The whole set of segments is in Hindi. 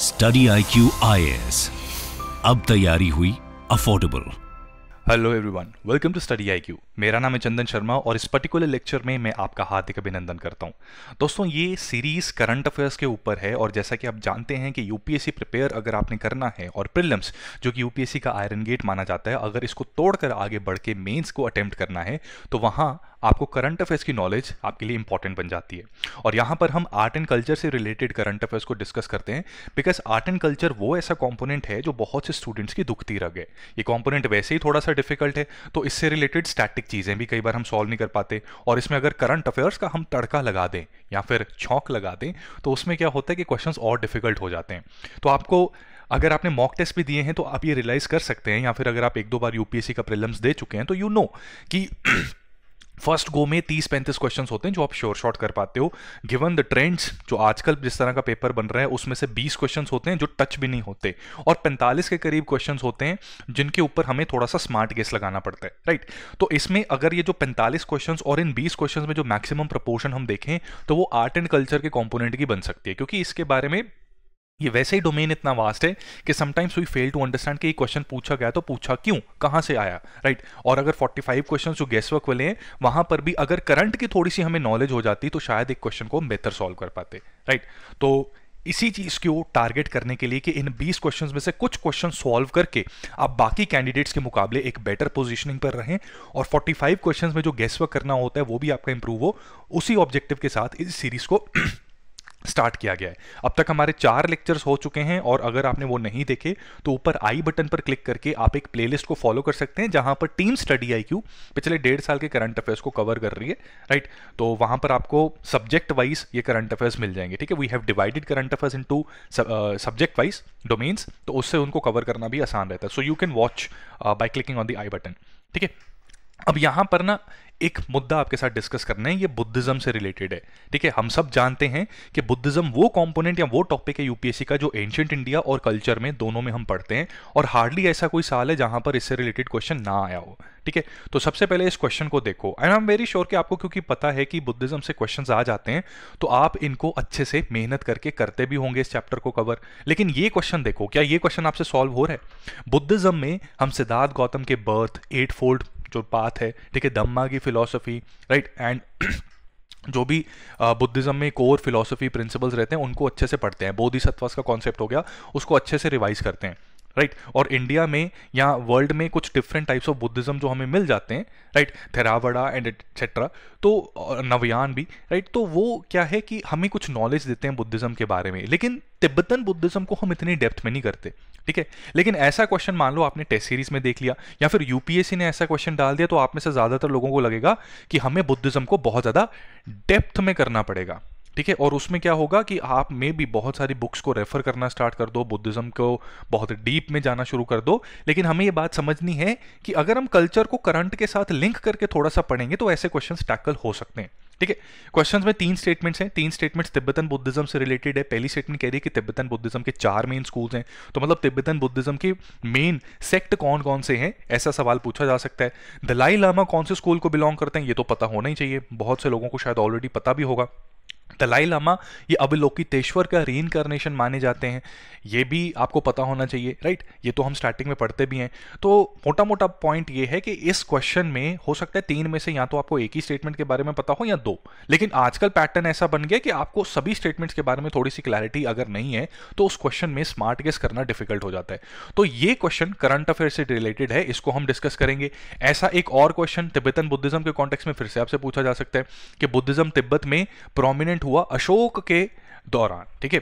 स्टडी आई क्यू आई अब तैयारी हुई affordable hello everyone welcome to study I Q मेरा नाम है चंदन शर्मा और इस पर्टिकुलर लेक्चर में मैं आपका हार्दिक अभिनंदन करता हूं दोस्तों ये सीरीज़ करंट अफेयर्स के ऊपर है और जैसा कि आप जानते हैं कि यूपीएससी प्रिपेयर अगर आपने करना है और प्रिलम्स जो कि यूपीएससी का आयरन गेट माना जाता है अगर इसको तोड़कर आगे बढ़ के मेन्स को अटेम्प्ट करना है तो वहाँ आपको करंट अफेयर्स की नॉलेज आपके लिए इंपॉर्टेंट बन जाती है और यहाँ पर हम आर्ट एंड कल्चर से रिलेटेड करंट अफेयर्स को डिस्कस करते हैं बिकॉज आर्ट एंड कल्चर वो ऐसा कॉम्पोनेंट है जो बहुत से स्टूडेंट्स की दुखती रग है ये कॉम्पोनेंट वैसे ही थोड़ा सा डिफिकल्ट है तो इससे रिलेटेड स्टैटिक बेसिक चीज़ें भी कई बार हम सॉल्व नहीं कर पाते और इसमें अगर करंट अफेयर्स का हम तड़का लगा दें या फिर छौक लगा दें तो उसमें क्या होता है कि क्वेश्चंस और डिफिकल्ट हो जाते हैं तो आपको अगर आपने मॉक टेस्ट भी दिए हैं तो आप ये रियलाइज़ कर सकते हैं या फिर अगर आप एक दो बार यूपीएससी का प्रिलम्स दे चुके हैं तो यू you नो know कि फर्स्ट गो में तीस पैंतीस क्वेश्चन होते हैं जो आप श्योर शॉर्ट कर पाते हो गिवन द ट्रेंड्स जो आजकल जिस तरह का पेपर बन रहा है उसमें से बीस क्वेश्चन होते हैं जो टच भी नहीं होते और पैंतालीस के करीब क्वेश्चन होते हैं जिनके ऊपर हमें थोड़ा सा स्मार्ट गेस लगाना पड़ता है राइट तो इसमें अगर ये जो पैंतालीस क्वेश्चन और इन बीस क्वेश्चन में जो मैक्सिमम प्रपोर्शन हम देखें तो वो आर्ट एंड कल्चर के कॉम्पोनेंट की बन सकती है क्योंकि इसके बारे में ये वैसे ही डोमेन इतना वास्ट है कि sometimes we fail to understand कि ये क्वेश्चन पूछा गया तो पूछा क्यों कहां से आया राइट right? और अगर 45 फाइव क्वेश्चन जो गेस्ट वर्क वाले हैं वहां पर भी अगर करंट की थोड़ी सी हमें नॉलेज हो जाती तो शायद एक क्वेश्चन को बेहतर सॉल्व कर पाते राइट right? तो इसी चीज़ को टारगेट करने के लिए कि इन 20 क्वेश्चंस में से कुछ क्वेश्चन सॉल्व करके आप बाकी कैंडिडेट्स के मुकाबले एक बेटर पोजीशनिंग पर रहें और 45 क्वेश्चंस में जो गेस्ट वर्क करना होता है वो भी आपका इंप्रूव हो उसी ऑब्जेक्टिव के साथ इस सीरीज़ को स्टार्ट किया गया है अब तक हमारे चार लेक्चर्स हो चुके हैं और अगर आपने वो नहीं देखे तो ऊपर आई बटन पर क्लिक करके आप एक प्लेलिस्ट को फॉलो कर सकते हैं जहां पर टीम स्टडी आई क्यू पिछले डेढ़ साल के करंट अफेयर्स को कवर कर रही है राइट तो वहां पर आपको सब्जेक्ट वाइज ये करंट अफेयर्स मिल जाएंगे ठीक है we have divided current affairs in subject wise domains तो उससे उनको कवर करना भी आसान रहता है so you can watch by clicking on the I button ठीक है अब यहां पर ना एक मुद्दा आपके साथ डिस्कस करना है ये बुद्धिज्म से रिलेटेड है ठीक है हम सब जानते हैं कि बुद्धिज्म वो कंपोनेंट या वो टॉपिक है यूपीएससी का जो एंशियंट इंडिया और कल्चर में दोनों में हम पढ़ते हैं और हार्डली ऐसा कोई साल है जहां पर इससे रिलेटेड क्वेश्चन ना आया हो ठीक है तो सबसे पहले इस क्वेश्चन को देखो and I am very sure कि आपको क्योंकि पता है कि बुद्धिज्म से क्वेश्चन आ जाते हैं तो आप इनको अच्छे से मेहनत करके करते भी होंगे इस चैप्टर को कवर लेकिन ये क्वेश्चन देखो क्या ये क्वेश्चन आपसे सॉल्व हो रहा है बुद्धिज्म में हम सिद्धार्थ गौतम के बर्थ एट फोल्ड जो पाथ है ठीक है धम्मा की फिलोसफी राइट एंड जो भी बुद्धिज्म में कोर फिलोसफी प्रिंसिपल्स रहते हैं उनको अच्छे से पढ़ते हैं बोधि सत्वास का कॉन्सेप्ट हो गया उसको अच्छे से रिवाइज करते हैं राइट right? और इंडिया में या वर्ल्ड में कुछ डिफरेंट टाइप्स ऑफ बुद्धिज्म जो हमें मिल जाते हैं right right? Theravada and etcetera तो नवयान भी राइट right? तो वो क्या है कि हमें कुछ नॉलेज देते हैं बुद्धिज्म के बारे में लेकिन तिब्बतन बुद्धिज्म को हम इतनी डेप्थ में नहीं करते ठीक है लेकिन ऐसा क्वेश्चन मान लो आपने टेस्ट सीरीज में देख लिया या फिर यूपीएससी ने ऐसा क्वेश्चन डाल दिया तो आप में से ज़्यादातर लोगों को लगेगा कि हमें बुद्धिज्म को बहुत ज़्यादा डेप्थ में करना पड़ेगा ठीक है और उसमें क्या होगा कि आप में भी बहुत सारी बुक्स को रेफर करना स्टार्ट कर दो बुद्धिज्म को बहुत डीप में जाना शुरू कर दो लेकिन हमें ये बात समझनी है कि अगर हम कल्चर को करंट के साथ लिंक करके थोड़ा सा पढ़ेंगे तो ऐसे क्वेश्चन टैकल हो सकते हैं ठीक है क्वेश्चन में तीन स्टेटमेंट्स हैं तीन स्टेटमेंट्स तिब्बतन बुद्धिज्म से रिलेटेड है पहली स्टेटमेंट कह रही है कि तिब्बतन बुद्धिज्म के चार मेन स्कूल्स हैं तो मतलब तिब्बतन बुद्धिज्म के मेन सेक्ट कौन कौन से हैं ऐसा सवाल पूछा जा सकता है दलाई लामा कौन से स्कूल को बिलोंग करते हैं ये तो पता होना ही चाहिए बहुत से लोगों को शायद ऑलरेडी पता भी होगा दलाई लामा ये अवलोकितेश्वर का री इनकारनेशन माने जाते हैं ये भी आपको पता होना चाहिए राइट ये तो हम स्टार्टिंग में पढ़ते भी हैं तो मोटा मोटा पॉइंट ये है कि इस क्वेश्चन में हो सकता है तीन में से या तो आपको एक ही स्टेटमेंट के बारे में पता हो या दो लेकिन आजकल पैटर्न ऐसा बन गया कि आपको सभी स्टेटमेंट्स के बारे में थोड़ी सी क्लैरिटी अगर नहीं है तो उस क्वेश्चन में स्मार्ट गेस करना डिफिकल्ट हो जाता है तो ये क्वेश्चन करंट अफेयर से रिलेटेड है इसको हम डिस्कस करेंगे ऐसा एक और क्वेश्चन तिब्बतन बुद्धिज्म के कॉन्टेक्स में फिर से आपसे पूछा जा सकता है कि बुद्धिज्म तिब्बत में प्रोमिनेंट हुआ हुआ अशोक के दौरान ठीक है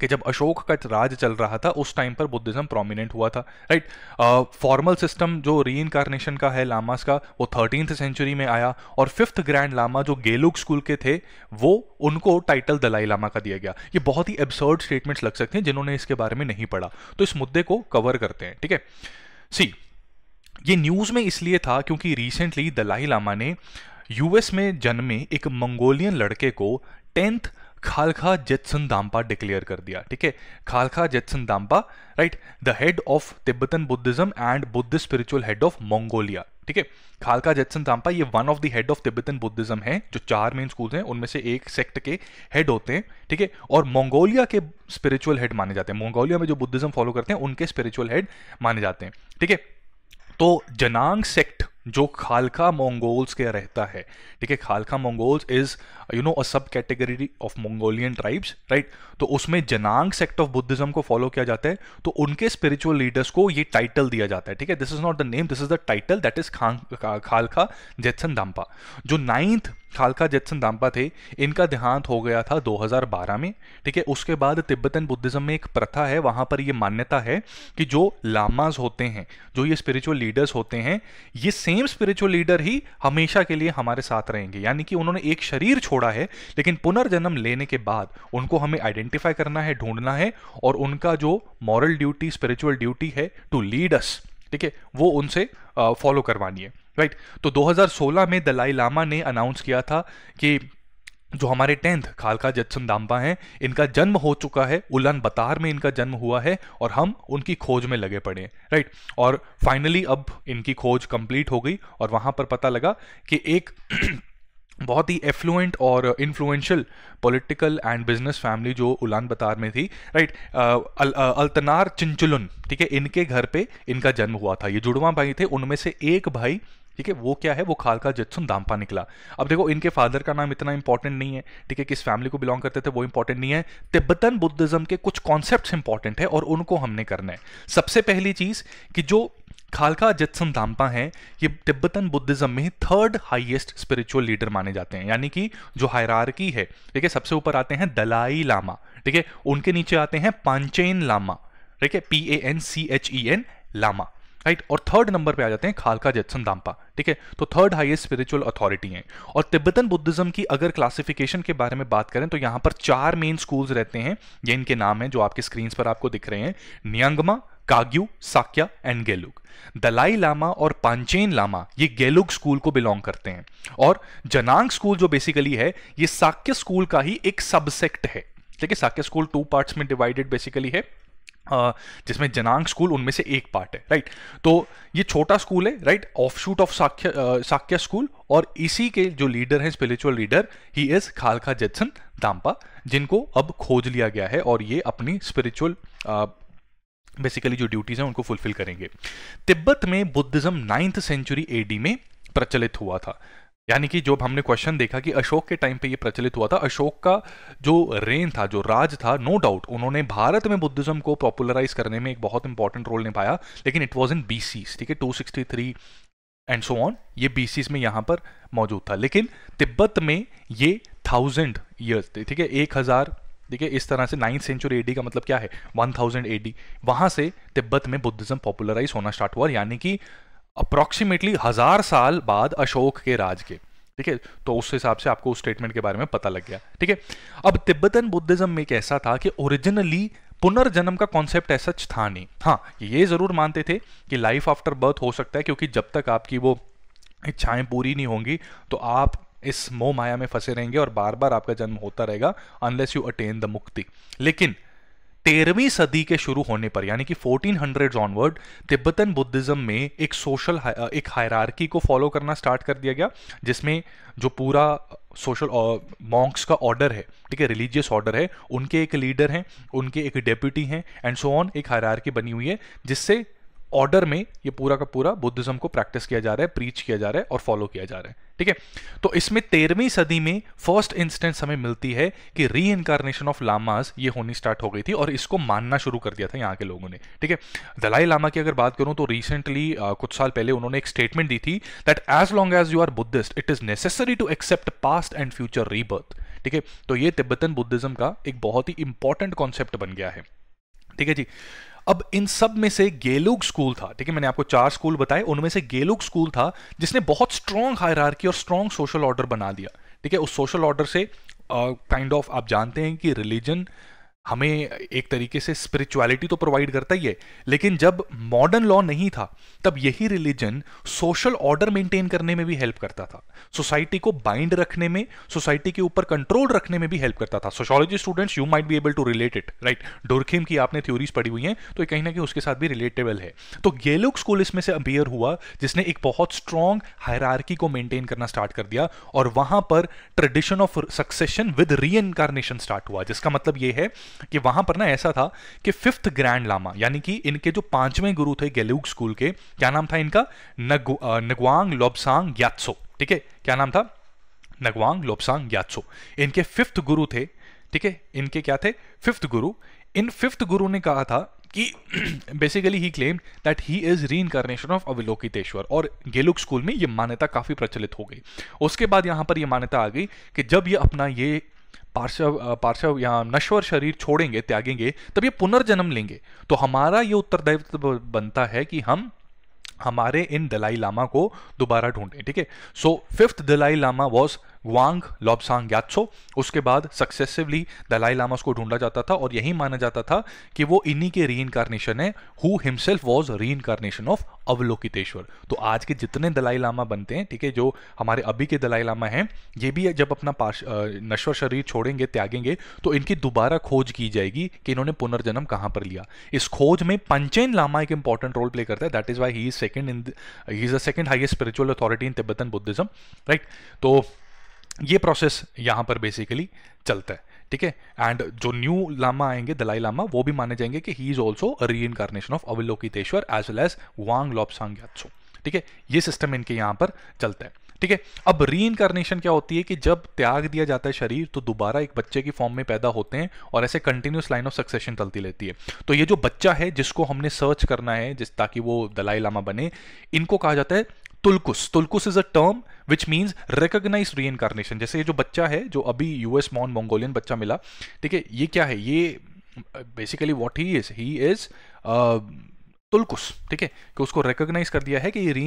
कि जब अशोक का राज चल रहा था उस टाइम पर बुद्धिज्म प्रोमिनेंट हुआ था राइट फॉर्मल सिस्टम जो री इनकारनेशन का है लामास का वो थर्टीन सेंचुरी में आया और फिफ्थ ग्रैंड लामा जो गेलुक स्कूल के थे वो उनको टाइटल दलाई लामा का दिया गया ये बहुत ही एब्सर्ड स्टेटमेंट्स लग सकते हैं जिन्होंने इसके बारे में नहीं पढ़ा तो इस मुद्दे को कवर करते हैं ठीक है सी ये न्यूज़ में इसलिए था क्योंकि रिसेंटली दलाई लामा ने यूएस में जन्मे एक मंगोलियन लड़के को टेंथ खालखा जेतसन दाम्पा डिक्लेयर कर दिया ठीक है खालखा Jetsun Dampa right the head of Tibetan Buddhism and Buddhist spiritual head of Mongolia ठीक है खालखा जेटसन दाम्पा ये one of the head of Tibetan Buddhism है जो चार मेन स्कूल हैं उनमें से एक सेक्ट के हेड होते हैं ठीक है और मंगोलिया के स्पिरिचुअल हेड माने जाते हैं मंगोलिया में जो बुद्धिज्म फॉलो करते हैं उनके स्पिरिचुअल हेड माने जाते हैं ठीक है तो जनांग सेक्ट जो खालखा मंगोल्स के रहता है ठीक है खालखा Mongols is you know a sub category of Mongolian tribes right तो उसमें जनांग सेक्ट ऑफ बुद्धिज्म को फॉलो किया जाता है तो उनके स्पिरिचुअल लीडर्स को ये टाइटल दिया जाता है ठीक है this is not the name this is the title that is खालखा जेथसन दाम्पा जो नाइन्थ खालका जेतसन दाम्पा थे इनका देहांत हो गया था 2012 में ठीक है उसके बाद तिब्बतन बुद्धिज्म में एक प्रथा है वहां पर ये मान्यता है कि जो लामाज होते हैं जो ये स्पिरिचुअल लीडर्स होते हैं ये सेम स्पिरिचुअल लीडर ही हमेशा के लिए हमारे साथ रहेंगे यानी कि उन्होंने एक शरीर छोड़ा है लेकिन पुनर्जन्म लेने के बाद उनको हमें आइडेंटिफाई करना है ढूंढना है और उनका जो मॉरल ड्यूटी स्पिरिचुअल ड्यूटी है टू लीड अस ठीक है वो उनसे फॉलो करवानी है राइट तो 2016 में दलाई लामा ने अनाउंस किया था कि जो हमारे टेंथ खालका जत्सन दाम्पा हैं इनका जन्म हो चुका है उलान बतार में इनका जन्म हुआ है और हम उनकी खोज में लगे पड़े राइट और फाइनली अब इनकी खोज कंप्लीट हो गई और वहां पर पता लगा कि एक बहुत ही एफ्लुएंट और influential political and business family जो उलान बतार में थी राइट अल्तनार चिंचुलन ठीक है इनके घर पे इनका जन्म हुआ था ये जुड़वा भाई थे उनमें से एक भाई ठीक है वो क्या है वो खालका जत्सुन दाम्पा निकला अब देखो इनके फादर का नाम इतना इंपॉर्टेंट नहीं है ठीक है किस फैमिली को बिलोंग करते थे वो इंपॉर्टेंट नहीं है तिब्बतन बुद्धिज्म के कुछ कॉन्सेप्ट इंपॉर्टेंट है और उनको हमने करना है सबसे पहली चीज कि जो खालका जत्सन धाम्पा हैं ये तिब्बतन बुद्धिज्म में थर्ड हाईएस्ट स्पिरिचुअल लीडर माने जाते हैं यानी कि जो हायरार्की है ठीक है सबसे ऊपर आते हैं दलाई लामा ठीक है उनके नीचे आते हैं पांचेन लामा ठीक है P A N C H E N Lama right और थर्ड नंबर पे आ जाते हैं खालका जेतसन दाम्पा ठीक है तो थर्ड हाईएस्ट स्पिरिचुअल अथॉरिटी है और तिब्बतन बुद्धिज्म की अगर क्लासिफिकेशन के बारे में बात करें तो यहां पर चार मेन स्कूल्स रहते हैं ये इनके नाम है जो आपके स्क्रीन पर आपको दिख रहे हैं Nyingma Kagyu Sakya and Gelug Dalai Lama और पांचेन लामा ये गेलुग स्कूल को बिलोंग करते हैं और जनांग स्कूल जो बेसिकली है ये साक्य स्कूल का ही एक सबसेक्ट है ठीक है साक्य स्कूल टू पार्ट्स में डिवाइडेड बेसिकली है जिसमें जनांग स्कूल उनमें से एक पार्ट है राइट तो ये छोटा स्कूल है right offshoot of Sakya Sakya school और इसी के जो लीडर हैं स्पिरिचुअल लीडर ही इज खालखा जेटसन दाम्पा जिनको अब खोज लिया गया है और ये अपनी स्पिरिचुअल बेसिकली जो ड्यूटीज़ हैं उनको फुलफिल करेंगे तिब्बत में बुद्धिज्म नाइन्थ सेंचुरी एडी में प्रचलित हुआ था यानी कि जो हमने क्वेश्चन देखा कि अशोक के टाइम पे ये प्रचलित हुआ था अशोक का जो रेन था जो राज था नो no डाउट उन्होंने भारत में बुद्धिज्म को पॉपुलराइज करने में एक बहुत इंपॉर्टेंट रोल निभाया लेकिन इट वॉज इन बी ठीक है टू एंड सो ऑन ये बी में यहां पर मौजूद था लेकिन तिब्बत में ये थाउजेंड ईयर्स थे ठीक है एक हज़ार ठीक है इस तरह से नाइन्थ सेंचुरी एडी का मतलब क्या है वन थाउजेंड एडी वहां से तिब्बत में बुद्धिज्म पॉपुलराइज होना स्टार्ट हुआ यानी कि अप्रोक्सीमेटली हजार साल बाद अशोक के राज के ठीक है तो उस हिसाब से आपको उस स्टेटमेंट के बारे में पता लग गया ठीक है अब तिब्बतन बुद्धिज्म में एक ऐसा था कि ओरिजिनली पुनर्जन्म का कॉन्सेप्ट ऐसा था नहीं हाँ ये जरूर मानते थे कि लाइफ आफ्टर बर्थ हो सकता है क्योंकि जब तक आपकी वो इच्छाएं पूरी नहीं होंगी तो आप इस मोह माया में फंसे रहेंगे और बार बार आपका जन्म होता रहेगा अनलेस यू अटेन द मुक्ति लेकिन तेरहवीं सदी के शुरू होने पर यानी कि 1400 ऑनवर्ड तिब्बतन बुद्धिज्म में एक सोशल एक हायरार्की को फॉलो करना स्टार्ट कर दिया गया जिसमें जो पूरा सोशल मॉन्क्स का ऑर्डर है ठीक है रिलीजियस ऑर्डर है उनके एक लीडर हैं उनके एक डेप्यूटी हैं एंड सो ऑन एक हायरार्की बनी हुई है जिससे ऑर्डर में ये पूरा का पूरा बुद्धिज्म को प्रैक्टिस किया जा रहा है प्रीच किया जा रहा है और फॉलो किया जा रहा है ठीक है तो इसमें तेरहवीं सदी में फर्स्ट इंस्टेंस हमें मिलती है कि री इनकारनेशन ऑफ लामाज ये होनी स्टार्ट हो गई थी और इसको मानना शुरू कर दिया था यहाँ के लोगों ने ठीक है दलाई लामा की अगर बात करूं तो रिसेंटली कुछ साल पहले उन्होंने एक स्टेटमेंट दी थी that as long as you are Buddhist it is necessary to accept past and future rebirth ठीक है तो ये तिब्बतन बुद्धिज्म का एक बहुत ही इंपॉर्टेंट कॉन्सेप्ट बन गया है ठीक है जी अब इन सब में से गेलुग स्कूल था ठीक है मैंने आपको चार स्कूल बताए उनमें से गेलुग स्कूल था जिसने बहुत स्ट्रॉन्ग हायरार्की और स्ट्रॉन्ग सोशल ऑर्डर बना दिया ठीक है उस सोशल ऑर्डर से kind uh, of kind of, आप जानते हैं कि रिलीजन हमें एक तरीके से स्पिरिचुअलिटी तो प्रोवाइड करता ही है लेकिन जब मॉडर्न लॉ नहीं था तब यही रिलीजन सोशल ऑर्डर मेंटेन करने में भी हेल्प करता था सोसाइटी को बाइंड रखने में सोसाइटी के ऊपर कंट्रोल रखने में भी हेल्प करता था sociology students you might be able to relate it right Durkheim की आपने थ्योरीज पढ़ी हुई हैं तो कहीं ना कहीं उसके साथ भी रिलेटेबल है तो गेलुक स्कूल इसमें से अपियर हुआ जिसने एक बहुत स्ट्रांग हायरार्की को मेंटेन करना स्टार्ट कर दिया और वहां पर tradition of succession with re start हुआ जिसका मतलब यह है कि वहां पर ना ऐसा था कि फिफ्थ ग्रैंड लामा यानी कि इनके जो पांचवें गुरु थे गेलुग स्कूल के क्या नाम था इनका नगवांग लोबसांग ग्यात्सो ठीक है क्या नाम था नगवांग लोबसांग ग्यात्सो इनके फिफ्थ गुरु थे ठीक है इनके क्या थे फिफ्थ गुरु इन फिफ्थ गुरु ने कहा था कि बेसिकली ही claim that he is reincarnation of Avalokiteshvara और गेलुक स्कूल में ये मान्यता काफ़ी प्रचलित हो गई उसके बाद यहां पर ये मान्यता आ गई कि जब ये अपना ये पार्श्व पार्श्व या नश्वर शरीर छोड़ेंगे त्यागेंगे तब ये पुनर्जन्म लेंगे तो हमारा ये उत्तरदायित्व बनता है कि हम हमारे इन दलाई लामा को दोबारा ढूंढें ठीक है so fifth Dalai Lama was Wang Lobsang Gyatso उसके बाद सक्सेसिवली दलाई लामा को ढूंढा जाता था और यही माना जाता था कि वो इन्हीं के री इनकारनेशन है who himself was reincarnation of Avalokiteshvara तो आज के जितने दलाई लामा बनते हैं ठीक है जो हमारे अभी के दलाई लामा हैं ये भी जब अपना पाश नश्वर शरीर छोड़ेंगे त्यागेंगे तो इनकी दोबारा खोज की जाएगी कि इन्होंने पुनर्जन्म कहाँ पर लिया इस खोज में पंचेन लामा एक इंपॉर्टेंट रोल प्ले करता है that is why he is second in he is the second highest spiritual authority in Tibetan Buddhism right तो ये प्रोसेस यहाँ पर बेसिकली चलता है ठीक है एंड जो न्यू लामा आएंगे दलाई लामा वो भी माने जाएंगे कि he is also reincarnation of Avalokiteshvara as well as Wang Lobsang ठीक है ये सिस्टम इनके यहाँ पर चलता है ठीक है अब री इनकारनेशन क्या होती है कि जब त्याग दिया जाता है शरीर तो दोबारा एक बच्चे की फॉर्म में पैदा होते हैं और ऐसे कंटिन्यूस लाइन ऑफ सक्सेशन चलती रहती है तो ये जो बच्चा है जिसको हमने सर्च करना है जिस ताकि वो दलाई लामा बने इनको कहा जाता है tulkus tulkus is a term which means recognize reincarnation जैसे ये जो बच्चा है जो अभी यूएस मॉन मंगोलियन बच्चा मिला ठीक है ये क्या है ये basically what he is he is tulkus ठीक है कि उसको रिकोगनाइज कर दिया है कि ये री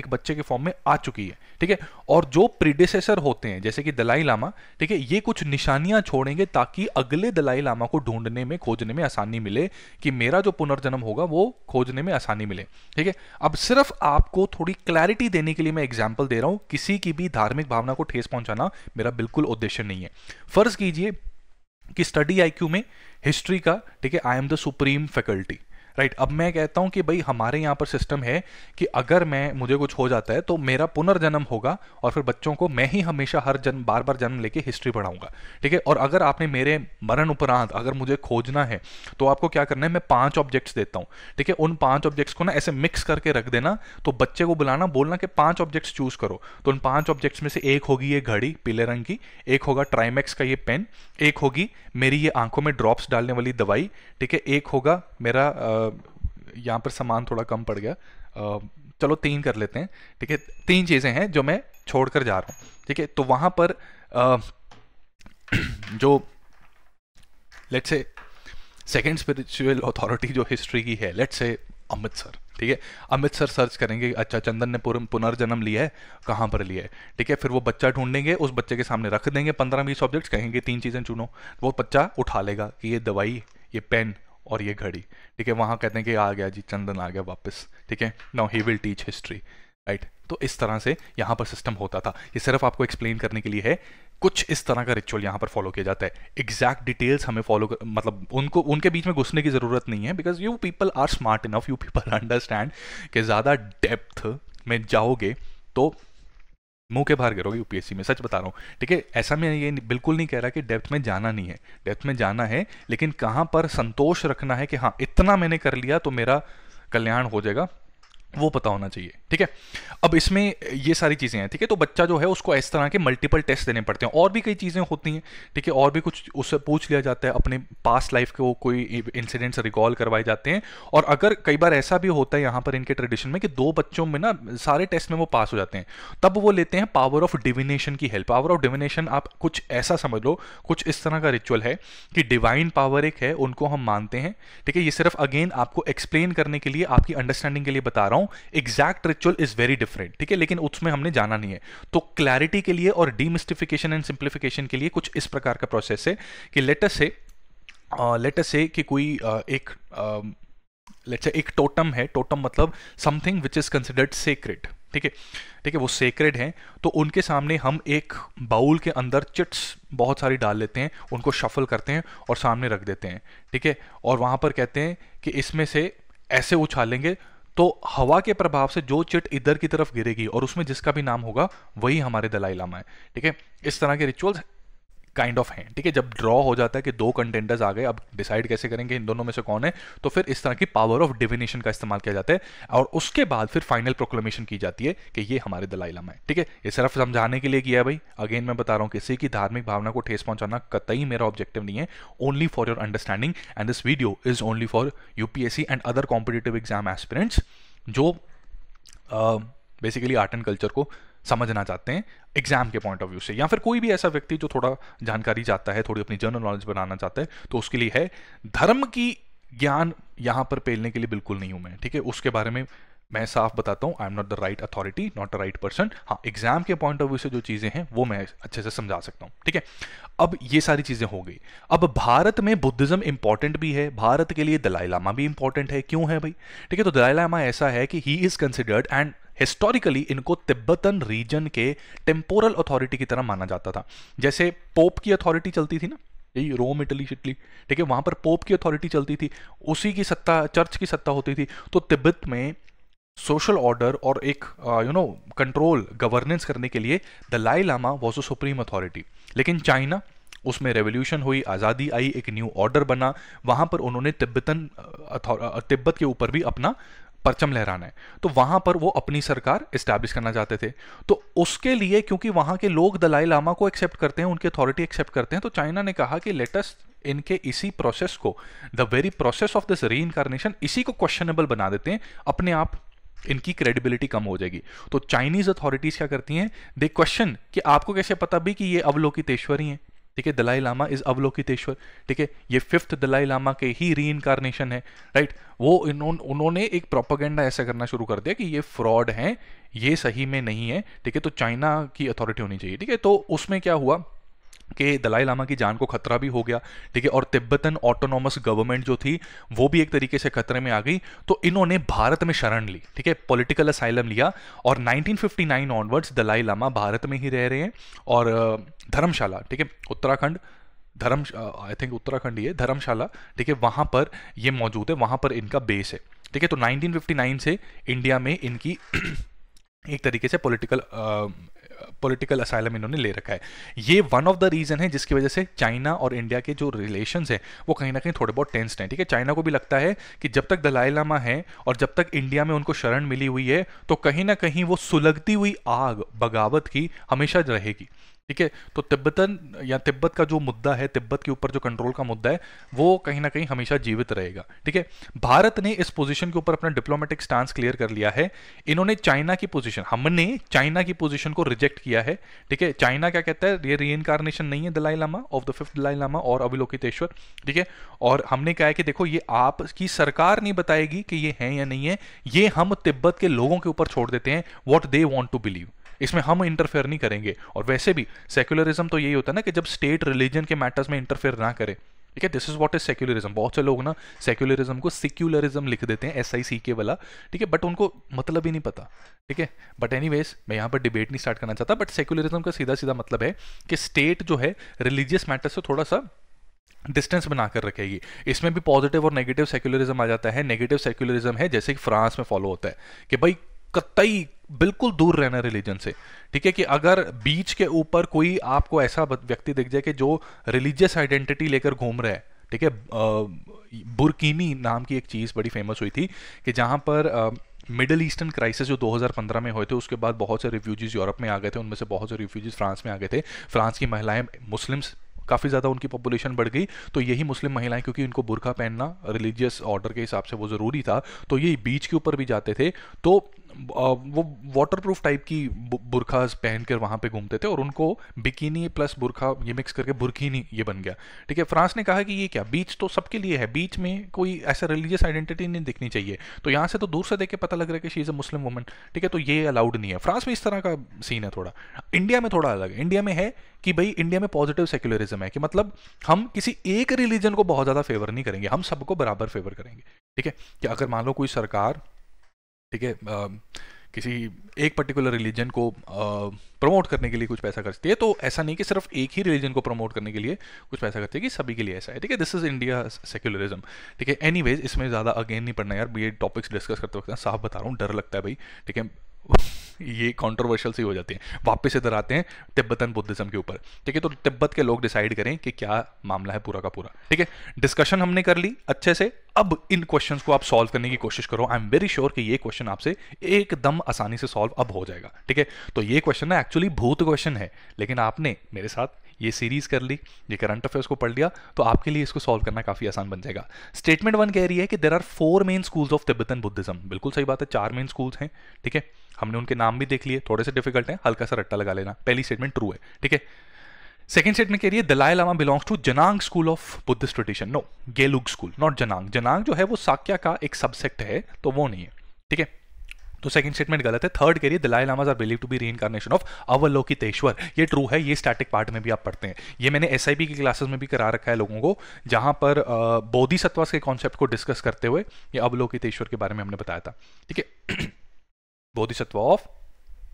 एक बच्चे के फॉर्म में आ चुकी है ठीक है और जो प्रीडिसेसर होते हैं जैसे कि दलाई लामा ठीक है ये कुछ निशानियां छोड़ेंगे ताकि अगले दलाई लामा को ढूंढने में खोजने में आसानी मिले कि मेरा जो पुनर्जन्म होगा वो खोजने में आसानी मिले ठीक है अब सिर्फ आपको थोड़ी क्लैरिटी देने के लिए मैं एग्जाम्पल दे रहा हूं किसी की भी धार्मिक भावना को ठेस पहुंचाना मेरा बिल्कुल उद्देश्य नहीं है फर्ज कीजिए कि स्टडी आईक्यू में हिस्ट्री का ठीक है I am the supreme faculty right right, अब मैं कहता हूं कि भाई हमारे यहां पर सिस्टम है कि अगर मैं मुझे कुछ हो जाता है तो मेरा पुनर्जन्म होगा और फिर बच्चों को मैं ही हमेशा हर जन्म बार बार जन्म लेके हिस्ट्री पढ़ाऊंगा ठीक है और अगर आपने मेरे मरण उपरांत अगर मुझे खोजना है तो आपको क्या करना है मैं पांच ऑब्जेक्ट्स देता हूं ठीक है उन पांच ऑब्जेक्ट्स को ना ऐसे मिक्स करके रख देना तो बच्चे को बुलाना बोलना कि पांच ऑब्जेक्ट्स चूज करो तो उन पांच ऑब्जेक्ट्स में से एक होगी ये घड़ी पीले रंग की एक होगा ट्राइमेक्स का ये पेन एक होगी मेरी ये आंखों में ड्रॉप्स डालने वाली दवाई ठीक है एक होगा मेरा यहाँ पर सामान थोड़ा कम पड़ गया चलो तीन कर लेते हैं ठीक है तीन चीज़ें हैं जो मैं छोड़ कर जा रहा हूँ ठीक है तो वहाँ पर जो लेट से सेकेंड स्पिरिचुअल अथॉरिटी जो हिस्ट्री की है लेट से अमृतसर ठीक है अमृतसर सर्च करेंगे अच्छा चंदन ने पुनर्जन्म लिया है कहाँ पर लिया है ठीक है फिर वो बच्चा ढूंढेंगे उस बच्चे के सामने रख देंगे पंद्रह बीस ऑब्जेक्ट्स कहेंगे तीन चीज़ें चुनो वो बच्चा उठा लेगा कि ये दवाई ये पेन और ये घड़ी ठीक है वहाँ कहते हैं कि आ गया जी चंदन आ गया वापस ठीक है now he will teach history right तो इस तरह से यहाँ पर सिस्टम होता था ये सिर्फ आपको एक्सप्लेन करने के लिए है कुछ इस तरह का रिचुअल यहाँ पर फॉलो किया जाता है एग्जैक्ट डिटेल्स हमें फॉलो कर मतलब उनको उनके बीच में घुसने की ज़रूरत नहीं है because you people are smart enough you people understand कि ज़्यादा डेप्थ में जाओगे तो मुंह के बाहर करोगे यूपीएससी में सच बता रहा हूँ ठीक है ऐसा मैं ये बिल्कुल नहीं कह रहा कि डेप्थ में जाना नहीं है डेप्थ में जाना है लेकिन कहाँ पर संतोष रखना है कि हाँ इतना मैंने कर लिया तो मेरा कल्याण हो जाएगा वो पता होना चाहिए ठीक है अब इसमें ये सारी चीज़ें हैं ठीक है तो बच्चा जो है उसको इस तरह के मल्टीपल टेस्ट देने पड़ते हैं और भी कई चीज़ें होती हैं ठीक है और भी कुछ उससे पूछ लिया जाता है अपने पास्ट लाइफ के वो कोई इंसिडेंट्स रिकॉल करवाए जाते हैं और अगर कई बार ऐसा भी होता है यहाँ पर इनके ट्रेडिशन में कि दो बच्चों में ना सारे टेस्ट में वो पास हो जाते हैं तब वो लेते हैं पावर ऑफ डिविनेशन की हेल्प पावर ऑफ डिविनेशन आप कुछ ऐसा समझ लो कुछ इस तरह का रिचुअल है कि डिवाइन पावर एक है उनको हम मानते हैं ठीक है ये सिर्फ अगेन आपको एक्सप्लेन करने के लिए आपकी अंडरस्टैंडिंग के लिए बता रहा हूँ हूं exact ritual is very different ठीक है लेकिन उसमें हमने जाना नहीं है तो क्लैरिटी के लिए और डीमिस्टिफिकेशन एंड सिंप्लीफिकेशन के लिए कुछ इस प्रकार का प्रोसेस है कि लेटस से लेटस से कि कोई uh, एक uh, लेट्स एक टोटम है टोटम मतलब something which is considered sacred ठीक है ठीक है वो सेक्रेड हैं तो उनके सामने हम एक बाउल के अंदर चिट्स बहुत सारी डाल लेते हैं उनको शफल करते हैं और सामने रख देते हैं ठीक है और वहां पर कहते हैं कि इसमें से ऐसे उछालेंगे तो हवा के प्रभाव से जो चिट इधर की तरफ गिरेगी और उसमें जिसका भी नाम होगा वही हमारे दलाई लामा है ठीक है इस तरह के रिचुअल्स काइंड ऑफ हैं ठीक है जब ड्रॉ हो जाता है कि दो कंटेंडर्स आ गए अब डिसाइड कैसे करेंगे इन दोनों में से कौन है तो फिर इस तरह की पावर ऑफ डिविनेशन का इस्तेमाल किया जाता है और उसके बाद फिर फाइनल प्रोक्लेमेशन की जाती है कि ये हमारे दलाई लामा है ठीक है ये सिर्फ समझाने के लिए किया है भाई अगेन मैं बता रहा हूँ किसी की धार्मिक भावना को ठेस पहुंचाना कतई मेरा ऑब्जेक्टिव नहीं है only for your understanding and this video is only for UPSC and other competitive exam aspirants जो बेसिकली आर्ट एंड कल्चर को समझना चाहते हैं एग्जाम के पॉइंट ऑफ व्यू से या फिर कोई भी ऐसा व्यक्ति जो थोड़ा जानकारी चाहता है थोड़ी अपनी जनरल नॉलेज बनाना चाहता है तो उसके लिए है धर्म की ज्ञान यहां पर पेलने के लिए बिल्कुल नहीं हूं मैं ठीक है उसके बारे में मैं साफ बताता हूं I am not the right authority not the right person हाँ एग्जाम के पॉइंट ऑफ व्यू से जो चीज़ें हैं वो मैं अच्छे से समझा सकता हूं ठीक है अब ये सारी चीज़ें हो गई अब भारत में बुद्धिज्म इंपॉर्टेंट भी है भारत के लिए दलाई लामा भी इंपॉर्टेंट है क्यों है भाई ठीक है तो दलाई लामा ऐसा है कि he is considered and historically इनको तिब्बतन रीजन के टेम्पोरल अथॉरिटी की तरह माना जाता था जैसे पोप की अथॉरिटी चलती थी ना यही रोम इटली शिटली ठीक है वहां पर पोप की अथॉरिटी चलती थी उसी की सत्ता चर्च की सत्ता होती थी तो तिब्बत में सोशल ऑर्डर और एक यू नो कंट्रोल गवर्नेंस करने के लिए Dalai Lama was a supreme authority लेकिन चाइना उसमें रेवोल्यूशन हुई आज़ादी आई एक न्यू ऑर्डर बना वहां पर उन्होंने तिब्बतन uh, uh, तिब्बत के ऊपर भी अपना परचम लहराना है तो वहां पर वो अपनी सरकार इस्टेब्लिश करना चाहते थे तो उसके लिए क्योंकि वहां के लोग दलाई लामा को एक्सेप्ट करते हैं उनकी अथॉरिटी एक्सेप्ट करते हैं तो चाइना ने कहा कि लेटेस्ट इनके इसी प्रोसेस को the very process of this re इसी को क्वेश्चनेबल बना देते हैं अपने आप इनकी क्रेडिबिलिटी कम हो जाएगी तो चाइनीज अथॉरिटीज क्या करती हैं दे क्वेश्चन कि आपको कैसे पता भी कि ये अवलोकितेश्वरी हैं ठीक है दलाई लामा इज अवलोकितेश्वर ठीक है ये फिफ्थ दलाई लामा के ही री इनकारनेशन है राइट वो उन्होंने एक प्रोपागेंडा ऐसा करना शुरू कर दिया कि ये फ्रॉड है ये सही में नहीं है ठीक है तो चाइना की अथॉरिटी होनी चाहिए ठीक है तो उसमें क्या हुआ के दलाई लामा की जान को खतरा भी हो गया ठीक है और तिब्बतन ऑटोनॉमस गवर्नमेंट जो थी वो भी एक तरीके से खतरे में आ गई तो इन्होंने भारत में शरण ली ठीक है पॉलिटिकल असाइलम लिया और 1959 ऑनवर्ड्स दलाई लामा भारत में ही रह रहे हैं और धर्मशाला ठीक है उत्तराखंड धर्म आई थिंक उत्तराखंड ही है धर्मशाला ठीक है वहाँ पर ये मौजूद है वहाँ पर इनका बेस है ठीक है तो 1959 से इंडिया में इनकी एक तरीके से पॉलिटिकल पॉलिटिकल असाइलम इन्होंने ले रखा है ये वन ऑफ द रीज़न है जिसकी वजह से चाइना और इंडिया के जो रिलेशन है वो कहीं ना कहीं थोड़े बहुत टेंस हैं ठीक है चाइना को भी लगता है कि जब तक दलाई लामा है और जब तक इंडिया में उनको शरण मिली हुई है तो कहीं ना कहीं वो सुलगती हुई आग बगावत की हमेशा रहेगी ठीक है तो तिब्बतन या तिब्बत का जो मुद्दा है तिब्बत के ऊपर जो कंट्रोल का मुद्दा है वो कहीं ना कहीं हमेशा जीवित रहेगा ठीक है भारत ने इस पोजीशन के ऊपर अपना डिप्लोमेटिक स्टांस क्लियर कर लिया है इन्होंने चाइना की पोजीशन हमने चाइना की पोजीशन को रिजेक्ट किया है ठीक है चाइना क्या कहता है ये री इनकारनेशन नहीं है Dalai Lama of the fifth Dalai Lama और अविलोकितेश्वर ठीक है और हमने कहा है कि देखो ये आपकी सरकार नहीं बताएगी कि ये है या नहीं है ये हम तिब्बत के लोगों के ऊपर छोड़ देते हैं what they want to believe इसमें हम इंटरफेयर नहीं करेंगे और वैसे भी सेक्युलरिज्म तो यही होता है ना कि जब स्टेट रिलीजन के मैटर्स में इंटरफेयर ना करे ठीक है this is what is secularism बहुत से लोग ना सेक्युलरिज्म को सिक्युलरिज्म लिख देते हैं एस आई सी के वाला ठीक है बट उनको मतलब ही नहीं पता ठीक है बट एनी मैं यहाँ पर डिबेट नहीं स्टार्ट करना चाहता बट सेक्युलरिज्म का सीधा सीधा मतलब है कि स्टेट जो है रिलीजियस मैटर्स से थोड़ा सा डिस्टेंस बनाकर रखेगी इसमें भी पॉजिटिव और नेगेटिव सेक्युलरिज्म आ जाता है नेगेटिव सेक्युलरिज्म है जैसे कि फ्रांस में फॉलो होता है कि भाई कतई बिल्कुल दूर रहना रिलीजन से ठीक है कि अगर बीच के ऊपर कोई आपको ऐसा व्यक्ति दिख जाए कि जो रिलीजियस आइडेंटिटी लेकर घूम रहा है ठीक है बुरकीनी नाम की एक चीज़ बड़ी फेमस हुई थी कि जहां पर मिडल ईस्टर्न क्राइसिस जो 2015 में हुए थे उसके बाद बहुत से रिफ्यूजीज़ यूरोप में आ गए थे उनमें से बहुत से रिफ्यूजीज़ फ्रांस में आ गए थे फ्रांस की महिलाएं मुस्लिम्स काफ़ी ज़्यादा उनकी पॉपुलेशन बढ़ गई तो यही मुस्लिम महिलाएं क्योंकि उनको बुरखा पहनना रिलीजियस ऑर्डर के हिसाब से वो ज़रूरी था तो ये बीच के ऊपर भी जाते थे तो वो वाटर प्रूफ टाइप की बुरखाज पहन कर वहां पे घूमते थे और उनको बिकिनी प्लस बुरखा ये मिक्स करके बुरखीनी ये बन गया ठीक है फ्रांस ने कहा कि ये क्या बीच तो सबके लिए है बीच में कोई ऐसा रिलीजियस आइडेंटिटी नहीं दिखनी चाहिए तो यहाँ से तो दूर से देख के पता लग रहा है कि she is a Muslim woman ठीक है तो ये अलाउड नहीं है फ्रांस में इस तरह का सीन है थोड़ा इंडिया में थोड़ा अलग है इंडिया में है कि भाई इंडिया में पॉजिटिव सेक्युलरिज्म है कि मतलब हम किसी एक रिलीजन को बहुत ज़्यादा फेवर नहीं करेंगे हम सबको बराबर फेवर करेंगे ठीक है कि अगर मान लो कोई सरकार ठीक है किसी एक पर्टिकुलर रिलीजन को प्रमोट करने के लिए कुछ पैसा खर्चती है तो ऐसा नहीं कि सिर्फ एक ही रिलीजन को प्रमोट करने के लिए कुछ पैसा खर्चती है कि सभी के लिए ऐसा है ठीक है दिस इज इंडिया सेक्युलरिज्म ठीक है एनीवेज इसमें ज़्यादा अगेन नहीं पढ़ना यार बी टॉपिक्स डिस्कस करते वक्त साफ बता रहा हूँ डर लगता है भाई ठीक है ये कंट्रोवर्शियल सी हो जाती है वापस इधर आते हैं तिब्बतन बुद्धिज्म के ऊपर ठीक है तो तिब्बत के लोग डिसाइड करें कि क्या मामला है पूरा का पूरा ठीक है डिस्कशन हमने कर ली अच्छे से अब इन क्वेश्चन को आप सॉल्व करने की कोशिश करो आई एम वेरी श्योर कि ये क्वेश्चन आपसे एकदम आसानी से सॉल्व अब हो जाएगा ठीक है तो ये क्वेश्चन ना एक्चुअली भूत क्वेश्चन है लेकिन आपने मेरे साथ ये सीरीज कर ली ये करंट अफेयर्स को पढ़ लिया तो आपके लिए इसको सॉल्व करना काफ़ी आसान बन जाएगा स्टेटमेंट वन कह रही है कि there are four main schools of Tibetan Buddhism बिल्कुल सही बात है चार मेन स्कूल्स हैं ठीक है हमने उनके नाम भी देख लिए थोड़े से डिफिकल्ट है हल्का सा रट्टा लगा लेना पहली स्टेटमेंट ट्रू है ठीक है सेकेंड स्टेटमेंट कह रही है Dalai Lama belongs to Jonang school of Buddhist tradition no Gelug school not Jonang Jonang जो है वो साक्या का एक सब्सेक्ट है तो वो नहीं है ठीक है तो सेकंड स्टेटमेंट गलत है थर्ड के लिए Dalai Lamas are believe to be reincarnation of Avalokiteshvara ये ट्रू है ये स्टैटिक पार्ट में भी आप पढ़ते हैं ये मैंने एस आई की क्लासेस में भी करा रखा है लोगों को जहां पर बोधी सत्वास के कॉन्सेप्ट को डिस्कस करते हुए ये अवलोकितेश्वर के बारे में हमने बताया था ठीक है बोधी सत्व ऑफ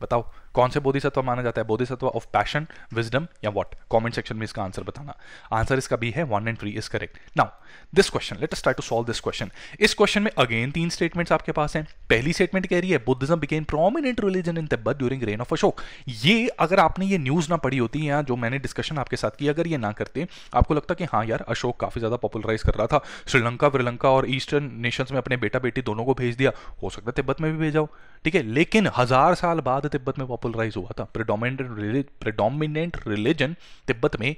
बताओ कौन से बोधिसत्व माना जाता है बोधिसत्व ऑफ पैशन विजडम या वॉट कॉमेंट सेक्शन में इसका आंसर बताना आंसर इसका भी है one and three is correct now this question let try to solve this question इस क्वेश्चन में अगेन तीन स्टेटमेंट्स आपके पास हैं पहली स्टेटमेंट कह रही है Buddhism became prominent religion in Tibet during reign of Ashoka ये अगर आपने ये न्यूज ना पढ़ी होती या जो मैंने डिस्कशन आपके साथ की अगर ये ना करते आपको लगता कि हाँ यार अशोक काफी ज्यादा पॉपुलराइज कर रहा था श्रीलंका व्रीलंका और ईस्टर्न नेशंस में अपने बेटा बेटी दोनों को भेज दिया हो सकता है तिब्बत में भी भेजाओ ठीक है लेकिन हजार साल बाद तिब्बत में वापस पोलराइज हुआ था प्रेडोमिनेंट प्रिडोमिनेंट रिलीजन तिब्बत में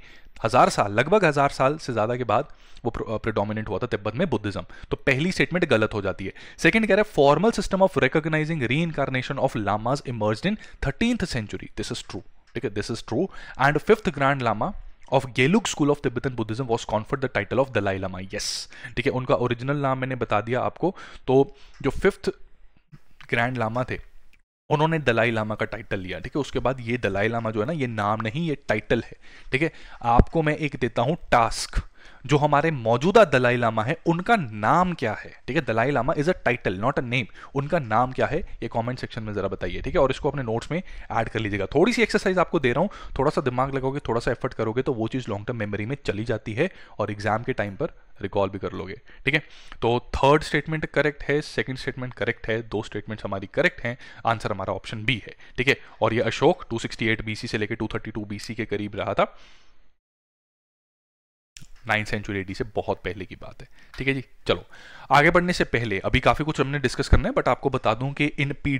हज़ार साल लगभग हज़ार साल से ज़्यादा के बाद वो प्रेडोमिनेंट हुआ था तिब्बत में बुद्धिज्म तो पहली स्टेटमेंट गलत हो जाती है सेकंड कह रहा है formal system of recognizing reincarnation of lamas emerge in thirteenth century this is true ठीक है this is true and fifth grand lama of Gelug school of Tibetan Buddhism was conferred the title of Dalai Lama yes ठीक है उनका ओरिजिनल नाम मैंने बता दिया आपको तो जो फिफ्थ ग्रैंड लामा थे उन्होंने दलाई लामा का टाइटल लिया ठीक है उसके बाद ये दलाई लामा जो है ना ये नाम नहीं ये टाइटल है ठीक है आपको मैं एक देता हूं टास्क जो हमारे मौजूदा दलाई लामा है उनका नाम क्या है ठीक है Dalai Lama is a title not a name उनका नाम क्या है ये कमेंट सेक्शन में जरा बताइए ठीक है और इसको अपने नोट्स में ऐड कर लीजिएगा थोड़ी सी एक्सरसाइज आपको दे रहा हूँ थोड़ा सा दिमाग लगाओगे थोड़ा सा एफर्ट करोगे तो वो चीज़ लॉन्ग टर्म मेमोरी में चली जाती है और एग्जाम के टाइम पर रिकॉल भी कर लोगे ठीक है तो थर्ड स्टेटमेंट करेक्ट है सेकंड स्टेटमेंट करेक्ट है दो स्टेटमेंट्स हमारी करेक्ट हैं आंसर हमारा ऑप्शन बी है ठीक है और ये अशोक 268 बीसी से लेकर 232 बीसी के करीब रहा था नाइन्थ सेंचुरी एडी से बहुत पहले की बात है ठीक है जी चलो आगे बढ़ने से पहले अभी काफ़ी कुछ हमने डिस्कस करना है बट आपको बता दूं कि इन पी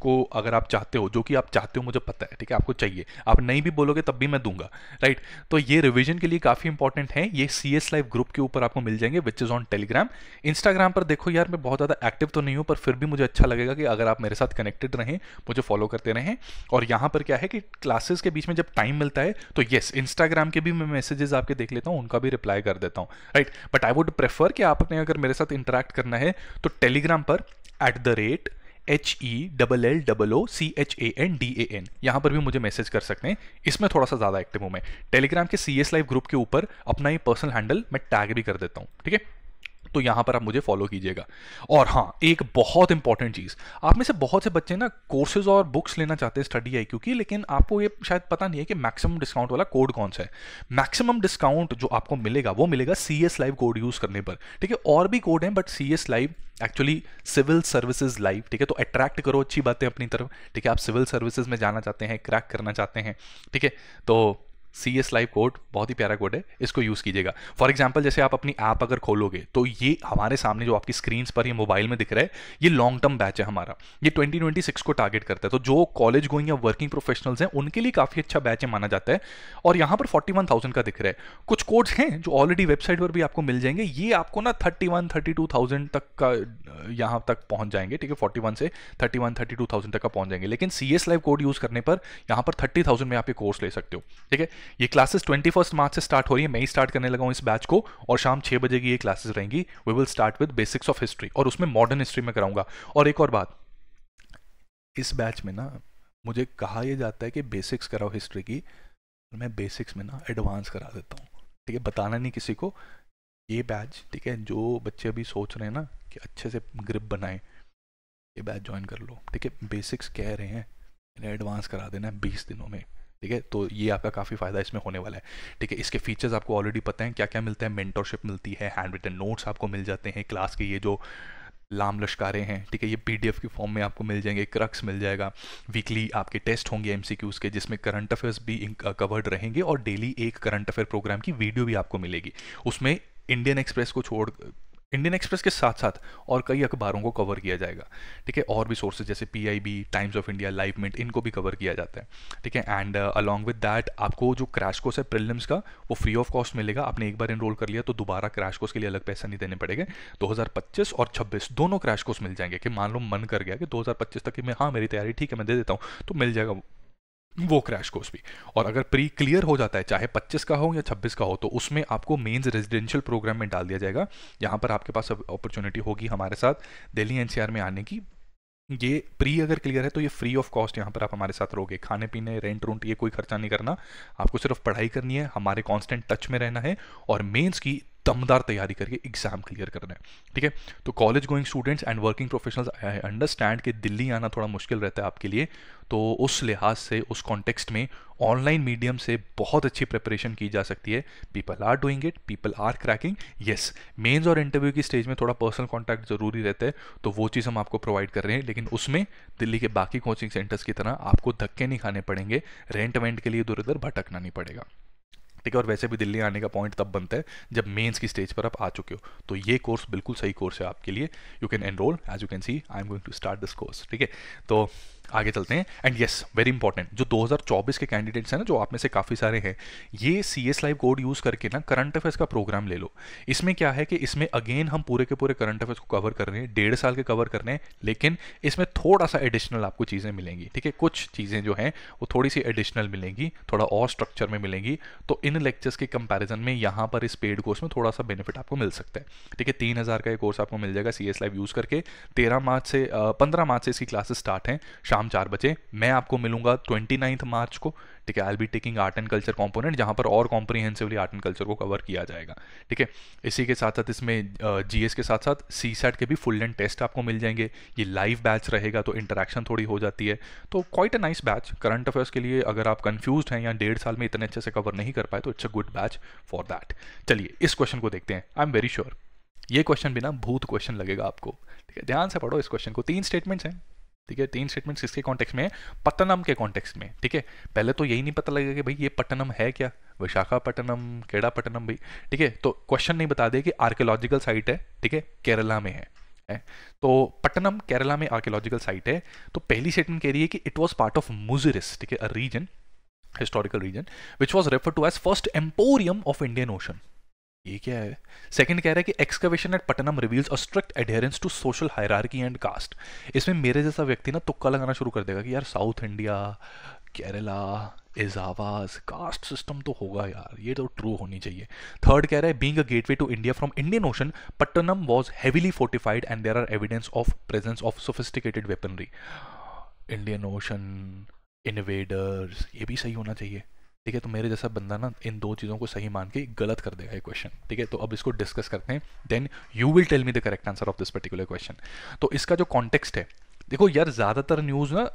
को अगर आप चाहते हो जो कि आप चाहते हो मुझे पता है ठीक है आपको चाहिए आप नहीं भी बोलोगे तब भी मैं दूंगा राइट तो ये रिविजन के लिए काफ़ी इंपॉर्टेंट है ये सी एस लाइव ग्रुप के ऊपर आपको मिल जाएंगे which is on Telegram Instagram पर देखो यार मैं बहुत ज़्यादा एक्टिव तो नहीं हूँ पर फिर भी मुझे अच्छा लगेगा कि अगर आप मेरे साथ कनेक्टेड रहें मुझे फॉलो करते रहें और यहाँ पर क्या है कि क्लासेस के बीच में जब टाइम मिलता है तो येस इंस्टाग्राम के भी मैं मैसेजेस आपके देख लेता हूँ उनका भी रिप्लाई कर देता हूँ right but I would prefer कि आप अपने अगर मेरे साथ इंटरेक्ट करना है तो टेलीग्राम पर at the rate H E double L double O C H A N D A N यहाँ पर भी मुझे मैसेज कर सकते हैं इसमें थोड़ा सा ज़्यादा एक्टिव हूँ मैं टेलीग्राम के सी एस लाइव ग्रुप के ऊपर अपना ये पर्सनल हैंडल मैं टैग भी कर देता हूँ ठीक है तो यहां पर आप मुझे फॉलो कीजिएगा और हाँ एक बहुत इंपॉर्टेंट चीज़ आप में से बहुत से बच्चे ना कोर्सेज और बुक्स लेना चाहते हैं स्टडी आई क्योंकि लेकिन आपको ये शायद पता नहीं है कि मैक्सिमम डिस्काउंट वाला कोड कौन सा है मैक्सिमम डिस्काउंट जो आपको मिलेगा वो मिलेगा C S live code use करने पर ठीक है और भी कोड है but C S live actually civil services live ठीक है तो अट्रैक्ट करो अच्छी बातें अपनी तरफ ठीक है आप सिविल सर्विसेज में जाना चाहते हैं क्रैक करना चाहते हैं ठीक है तो सी एस लाइव कोड बहुत ही प्यारा कोड है इसको यूज़ कीजिएगा फॉर एग्जाम्पल जैसे आप अपनी ऐप अगर खोलोगे तो ये हमारे सामने जो आपकी स्क्रीन पर ये मोबाइल में दिख रहा है ये लॉन्ग टर्म बैच है हमारा ये 2026 को टारगेट करता है तो जो कॉलेज गोइंग या वर्किंग प्रोफेशनल्स हैं उनके लिए काफ़ी अच्छा बैच है माना जाता है और यहाँ पर फोर्टी का दिख रहा है कुछ कोड्स हैं जो ऑलरेडी वेबसाइट पर भी आपको मिल जाएंगे ये आपको ना थर्टी वन तक का यहाँ तक पहुँच जाएंगे ठीक है फोर्टी से थर्टी वन तक का पहुँच जाएंगे लेकिन C S live code use करने पर यहाँ पर थर्टी में आप ये कोर्स ले सकते हो ठीक है ये क्लासेस ट्वेंटी फर्स्ट मार्च से स्टार्ट हो रही है मैं ही स्टार्ट करने लगा हूँ इस बैच को और शाम छह बजे की ये क्लासेस रहेंगी we will start with basics of history और उसमें मॉडर्न हिस्ट्री में कराऊंगा और एक और बात इस बैच में ना मुझे कहा यह जाता है कि बेसिक्स कराओ हिस्ट्री की मैं बेसिक्स में ना एडवांस करा देता हूँ ठीक है बताना नहीं किसी को ये बैच ठीक है जो बच्चे अभी सोच रहे हैं ना कि अच्छे से ग्रिप बनाए ये बैच ज्वाइन कर लो ठीक है बेसिक्स कह रहे हैं एडवांस करा देना है बीस दिनों में ठीक है तो ये आपका काफ़ी फ़ायदा इसमें होने वाला है ठीक है इसके फीचर्स आपको ऑलरेडी पता है क्या क्या मिलता है मेंटोरशिप मिलती है हैंड रिटन नोट्स आपको मिल जाते हैं क्लास के ये जो लाम लश्कारे हैं ठीक है ये पीडीएफ के फॉर्म में आपको मिल जाएंगे क्रक्स मिल जाएगा वीकली आपके टेस्ट होंगे एमसीक्यूज के जिसमें करंट अफेयर्स भी कवर्ड रहेंगे और डेली एक करंट अफेयर प्रोग्राम की वीडियो भी आपको मिलेगी उसमें इंडियन एक्सप्रेस को छोड़ इंडियन एक्सप्रेस के साथ साथ और कई अखबारों को कवर किया जाएगा ठीक है और भी सोर्सेज जैसे PIB Times of India Live Mint इनको भी कवर किया जाता है ठीक है एंड अलॉन्ग विद दैट आपको जो क्रैश कोर्स है प्रिलिम्स का वो फ्री ऑफ कॉस्ट मिलेगा आपने एक बार इनरोल कर लिया तो दोबारा क्रैश कोर्स के लिए अलग पैसा नहीं देने पड़ेगा दो और छब्बीस दोनों क्रैश कोर्स मिल जाएंगे कि मान लो मन कर गया कि दो तक कि मैं हाँ मेरी तैयारी ठीक है मैं दे देता हूँ तो मिल जाएगा वो क्रैश कोर्स भी और अगर प्री क्लियर हो जाता है चाहे 25 का हो या 26 का हो तो उसमें आपको मेंस रेजिडेंशियल प्रोग्राम में डाल दिया जाएगा यहाँ पर आपके पास अपॉर्चुनिटी होगी हमारे साथ दिल्ली एनसीआर में आने की ये प्री अगर क्लियर है तो ये फ्री ऑफ कॉस्ट यहाँ पर आप हमारे साथ रहोगे खाने पीने रेंट रूंट ये कोई खर्चा नहीं करना आपको सिर्फ पढ़ाई करनी है हमारे कांस्टेंट टच में रहना है और मेंस की दमदार तैयारी करके एग्जाम क्लियर करना है ठीक है तो college going students and working professionals I understand कि दिल्ली आना थोड़ा मुश्किल रहता है आपके लिए तो उस लिहाज से उस कॉन्टेक्स्ट में ऑनलाइन मीडियम से बहुत अच्छी प्रिपरेशन की जा सकती है people are doing it people are cracking yes mains और इंटरव्यू की स्टेज में थोड़ा पर्सनल कॉन्टैक्ट जरूरी रहता है तो वो चीज़ हम आपको प्रोवाइड कर रहे हैं लेकिन उसमें दिल्ली के बाकी कोचिंग सेंटर्स की तरह आपको धक्के नहीं खाने पड़ेंगे रेंट वेंट के लिए इधर उधर भटकना नहीं पड़ेगा ठीक है और वैसे भी दिल्ली आने का पॉइंट तब बनता है जब मेंस की स्टेज पर आप आ चुके हो तो ये कोर्स बिल्कुल सही कोर्स है आपके लिए you can enrol as you can see I am going to start this course ठीक है तो आगे चलते हैं एंड यस वेरी इंपॉर्टेंट जो 2024 के कैंडिडेट्स हैं ना जो आप में से काफ़ी सारे हैं ये C S live code use करके ना करंट अफेयर्स का प्रोग्राम ले लो इसमें क्या है कि इसमें अगेन हम पूरे के पूरे करंट अफेयर्स को कवर कर रहे हैं डेढ़ साल के कवर कर रहे हैं लेकिन इसमें थोड़ा सा एडिशनल आपको चीज़ें मिलेंगी ठीक है कुछ चीज़ें जो हैं वो थोड़ी सी एडिशनल मिलेंगी थोड़ा और स्ट्रक्चर में मिलेंगी तो इन लेक्चर्स के कंपेरिजन में यहाँ पर इस पेड कोर्स में थोड़ा सा बेनिफिट आपको मिल सकता है ठीक है तीन का ये कोर्स आपको मिल जाएगा सी एस लाइव यूज़ करके तेरह मार्च से पंद्रह मार्च से इसकी क्लासेस स्टार्ट हैं शाम चार बजे मैं आपको मिलूंगा ट्वेंटी नाइन्थ मार्च को ठीक है I be taking art and culture component जहां पर और कॉम्प्रीहेंसिवली आर्ट एंड कल्चर को कवर किया जाएगा ठीक है इसी के साथ साथ इसमें जी के साथ साथ सी सैट के भी फुल एंड टेस्ट आपको मिल जाएंगे ये लाइव बैच रहेगा तो इंटरेक्शन थोड़ी हो जाती है तो quite a nice batch current affairs के लिए अगर आप कन्फ्यूज हैं या डेढ़ साल में इतने अच्छे से कवर नहीं कर पाए तो it's a good batch for that चलिए इस क्वेश्चन को देखते हैं आई एम वेरी श्योर ये क्वेश्चन बिना भूत क्वेश्चन लगेगा आपको ठीक है ध्यान से पढ़ो इस क्वेश्चन को तीन स्टेटमेंट्स हैं ठीक है तीन स्टेटमेंट किसके कॉन्टेक्स्ट में है पट्टनम के कॉन्टेक्स्ट में ठीक है पहले तो यही नहीं पता लगेगा कि भाई ये पट्टनम है क्या विशाखापट्टनम केड़ापट्टनम भाई ठीक है तो क्वेश्चन नहीं बता दे कि आर्कियोलॉजिकल साइट है ठीक है केरला में है, तो पट्टनम केरला में आर्कियोलॉजिकल साइट है तो पहली स्टेटमेंट कह रही है कि it was part of Muziris ठीक है region historical region which was refer to as first emporium of Indian Ocean ये क्या है सेकंड कह रहा है कि excavation at Pattanam reveals a strict adherence to social hierarchy and caste इसमें मेरे जैसा व्यक्ति ना तुक्का लगाना शुरू कर देगा कि यार south India Kerala Ezhavas caste system तो होगा यार ये तो ट्रू होनी चाहिए थर्ड कह रहा है being a gateway to India from Indian Ocean Pattanam was heavily fortified and there are evidence of presence of sophisticated weaponry Indian Ocean invaders ये भी सही होना चाहिए ठीक है तो मेरे जैसा बंदा ना इन दो चीज़ों को सही मान के गलत कर देगा ये क्वेश्चन ठीक है तो अब इसको डिस्कस करते हैं then you will tell me the correct answer of this particular question तो इसका जो कॉन्टेक्स्ट है देखो यार ज़्यादातर न्यूज़ ना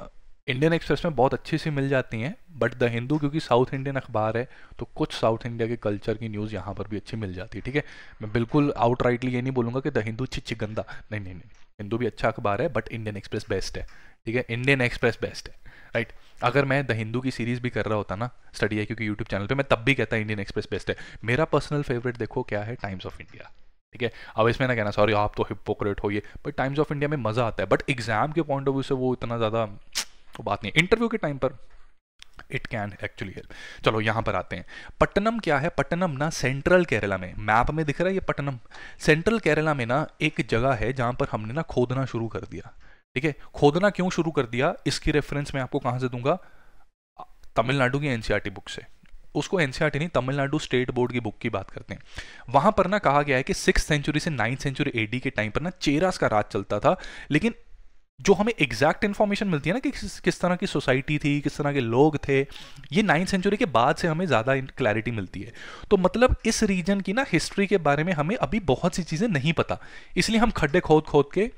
इंडियन एक्सप्रेस में बहुत अच्छी सी मिल जाती हैं बट द हिंदू क्योंकि साउथ इंडियन अखबार है तो कुछ साउथ इंडिया के कल्चर की न्यूज़ यहाँ पर भी अच्छी मिल जाती है ठीक है मैं बिल्कुल राइटली ये नहीं बोलूंगा कि द हिंदू छिच्ची गंदा नहीं नहीं नहीं हिंदू भी अच्छा अखबार है बट इंडियन एक्सप्रेस बेस्ट है ठीक है इंडियन एक्सप्रेस बेस्ट है राइट अगर मैं द हिंदू की सीरीज़ भी कर रहा होता ना स्टडी है क्योंकि यूट्यूब चैनल पे मैं तब भी कहता इंडियन एक्सप्रेस बेस्ट है मेरा पर्सनल फेवरेट देखो क्या है टाइम्स ऑफ इंडिया ठीक है अब इसमें ना कहना सॉरी आप तो हिपोक्रेट हो ये बट टाइम्स ऑफ इंडिया में मज़ा आता है बट एग्जाम के पॉइंट ऑफ व्यू से वो इतना ज़्यादा वो बात नहीं इंटरव्यू के टाइम पर इट कैन एक्चुअली हेल्प चलो यहाँ पर आते हैं पट्टनम क्या है पट्टनम ना सेंट्रल केरला में मैप में दिख रहा है ये पट्टनम सेंट्रल केरला में ना एक जगह है जहां पर हमने ना खोदना शुरू कर दिया ठीक है खोदना क्यों शुरू कर दिया इसकी रेफरेंस मैं आपको कहां से दूंगा तमिलनाडु की एनसीईआरटी बुक e से उसको एनसीईआरटी e नहीं तमिलनाडु स्टेट बोर्ड की बुक की बात करते हैं वहां पर ना कहा गया है कि सिक्स सेंचुरी से नाइन्थ सेंचुरी एडी के टाइम पर ना चेरास का राज चलता था लेकिन जो हमें एग्जैक्ट इन्फॉर्मेशन मिलती है ना कि किस तरह की सोसाइटी थी किस तरह के लोग थे ये नाइन्थ सेंचुरी के बाद से हमें ज़्यादा क्लैरिटी मिलती है तो मतलब इस रीजन की ना हिस्ट्री के बारे में हमें अभी बहुत सी चीज़ें नहीं पता इसलिए हम खड्डे खोद खोद के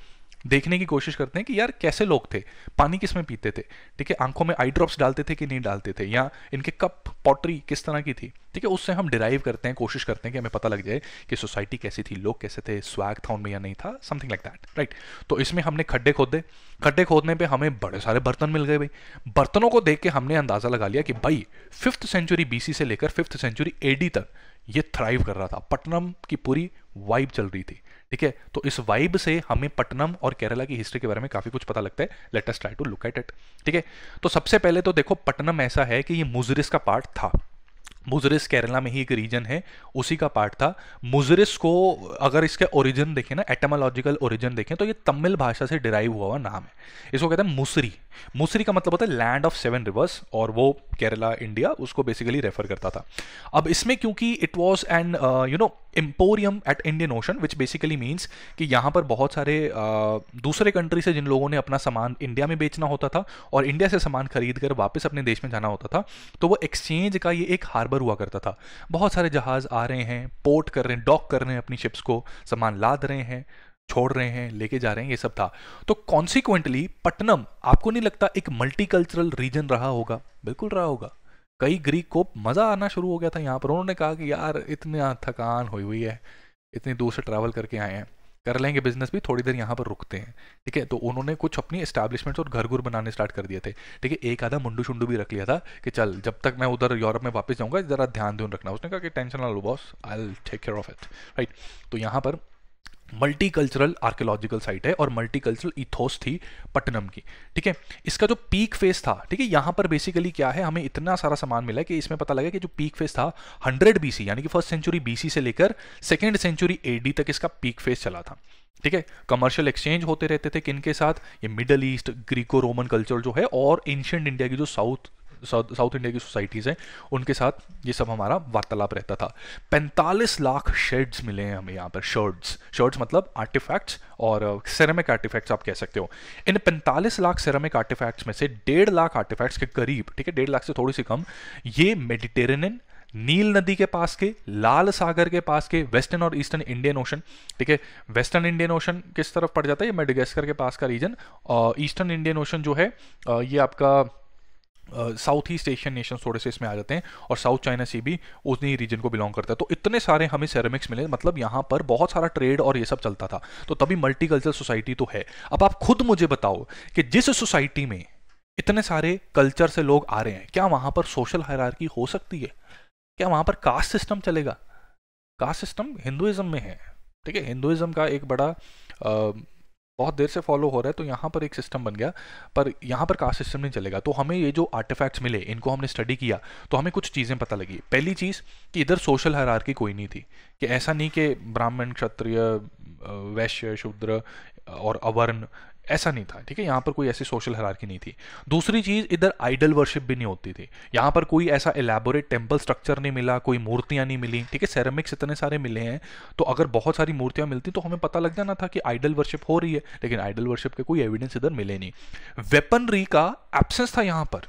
देखने की कोशिश करते हैं कि यार कैसे लोग थे पानी किस में पीते थे ठीक है आंखों में आई ड्रॉप्स डालते थे कि नहीं डालते थे या इनके कप पॉटरी किस तरह की थी ठीक है उससे हम डिराइव करते हैं कोशिश करते हैं कि हमें पता लग जाए कि सोसाइटी कैसी थी लोग कैसे थे स्वैग था उनमें या नहीं था समथिंग लाइक दैट राइट तो इसमें हमने खड्डे खोदे खड्डे खोदने पर हमें बड़े सारे बर्तन मिल गए भाई बर्तनों को देख के हमने अंदाज़ा लगा लिया कि भाई फिफ्थ सेंचुरी बीसी से लेकर फिफ्थ सेंचुरी एडी तक ये थ्राइव कर रहा था पटनम की पूरी वाइब चल रही थी ठीक है तो इस वाइब से हमें पटनम और केरला की हिस्ट्री के बारे में काफ़ी कुछ पता लगता है us try to look at it ठीक है तो सबसे पहले तो देखो पटनम ऐसा है कि ये मुजरिस का पार्ट था मुजरिस केरला में ही एक रीजन है उसी का पार्ट था मुजरिस को अगर इसके ओरिजिन देखें ना एटमोलॉजिकल ओरिजिन देखें तो ये तमिल भाषा से डिराइव हुआ हुआ नाम है इसको कहते हैं मुसरी मुसरी का मतलब होता है लैंड ऑफ सेवन रिवर्स और वो केरला इंडिया उसको बेसिकली रेफर करता था अब इसमें क्योंकि it was an you know emporium at Indian Ocean which basically means कि यहाँ पर बहुत सारे uh, दूसरे कंट्री से जिन लोगों ने अपना सामान इंडिया में बेचना होता था और इंडिया से सामान खरीद कर वापस अपने देश में जाना होता था तो वो एक्सचेंज का ये एक हार्बर हुआ करता था बहुत सारे जहाज़ आ रहे हैं पोर्ट कर रहे हैं डॉक कर रहे हैं अपनी शिप्स को सामान लाद रहे हैं छोड़ रहे हैं लेके जा रहे हैं ये सब था तो कॉन्सिक्वेंटली पटनम आपको नहीं लगता एक मल्टीकल्चरल रीजन रहा होगा बिल्कुल रहा होगा कई ग्रीक को मज़ा आना शुरू हो गया था यहाँ पर उन्होंने कहा कि यार इतना थकान हुई हुई है इतनी दूर से ट्रैवल करके आए हैं कर लेंगे बिजनेस भी थोड़ी देर यहाँ पर रुकते हैं ठीक है तो उन्होंने कुछ अपनी इस्टेब्लिशमेंट्स और घर घुर बनाने स्टार्ट कर दिए थे ठीक है एक आधा मुंडू शुंडू भी रख लिया था कि चल जब तक मैं उधर यूरोप में वापस जाऊंगा ज़रा ध्यान ध्यान रखना उसने कहा कि टेंशन ना लो boss I take care of it right तो यहाँ पर मल्टी कल्चरल आर्कियोलॉजिकल साइट है और मल्टी इथोस थी पटनम की ठीक है इसका जो पीक फेस था ठीक है यहां पर बेसिकली क्या है हमें इतना सारा सामान मिला कि इसमें पता लगा कि जो पीक फेस था 100 बीसी यानी कि फर्स्ट सेंचुरी बीसी से लेकर सेकेंड सेंचुरी एडी तक इसका पीक फेस चला था ठीक है कमर्शियल एक्सचेंज होते रहते थे किन के साथ ये Middle East Greco Roman culture जो है और एंशियंट इंडिया की जो साउथ साउथ इंडिया की सोसाइटीज़ हैं उनके साथ ये सब हमारा वार्तालाप रहता था 45 लाख शेड्स मिले हैं हमें यहाँ पर शर्ट्स शर्ट्स मतलब आर्टिफैक्ट्स और सेरेमिक uh, आर्टिफैक्ट्स आप कह सकते हो इन 45 लाख सेरेमिक आर्टिफैक्ट्स में से डेढ़ लाख आर्टिफैक्ट्स के करीब ठीक है डेढ़ लाख से थोड़ी सी कम ये मेडिटेरेनियन नील नदी के पास के लाल सागर के पास के वेस्टर्न और ईस्टर्न इंडियन ओशन ठीक है वेस्टर्न इंडियन ओशन किस तरफ पड़ जाता है ये मेडिगेस्कर के पास का रीजन ईस्टर्न इंडियन ओशन जो है uh, ये आपका साउथ ईस्ट एशियन नेशन थोड़े से इसमें आ जाते हैं और साउथ चाइना सी भी उसी रीजन को बिलोंग करता है तो इतने सारे हमें सेरेमिक्स मिले मतलब यहाँ पर बहुत सारा ट्रेड और ये सब चलता था तो तभी मल्टीकल्चर सोसाइटी तो है अब आप खुद मुझे बताओ कि जिस सोसाइटी में इतने सारे कल्चर से लोग आ रहे हैं क्या वहाँ पर सोशल हरारकी हो सकती है क्या वहाँ पर कास्ट सिस्टम चलेगा कास्ट सिस्टम हिंदुज़म में है ठीक है हिंदुइज्म का एक बड़ा बहुत देर से फॉलो हो रहा है तो यहाँ पर एक सिस्टम बन गया पर यहाँ पर कास्ट सिस्टम नहीं चलेगा तो हमें ये जो आर्टिफैक्ट्स मिले इनको हमने स्टडी किया तो हमें कुछ चीज़ें पता लगी पहली चीज़ कि इधर सोशल हरार की कोई नहीं थी कि ऐसा नहीं कि ब्राह्मण क्षत्रिय वैश्य शूद्र और अवर्ण ऐसा नहीं था ठीक है यहाँ पर कोई ऐसी सोशल हरारकी नहीं थी दूसरी चीज़ इधर आइडल वर्शिप भी नहीं होती थी यहाँ पर कोई ऐसा एलेबोरेट टेम्पल स्ट्रक्चर नहीं मिला कोई मूर्तियां नहीं मिली ठीक है सेरेमिक्स इतने सारे मिले हैं तो अगर बहुत सारी मूर्तियां मिलती तो हमें पता लग जाना था कि आइडल वर्शिप हो रही है लेकिन आइडल वर्शिप के कोई एविडेंस इधर मिले नहीं वेपनरी का एबसेंस था यहाँ पर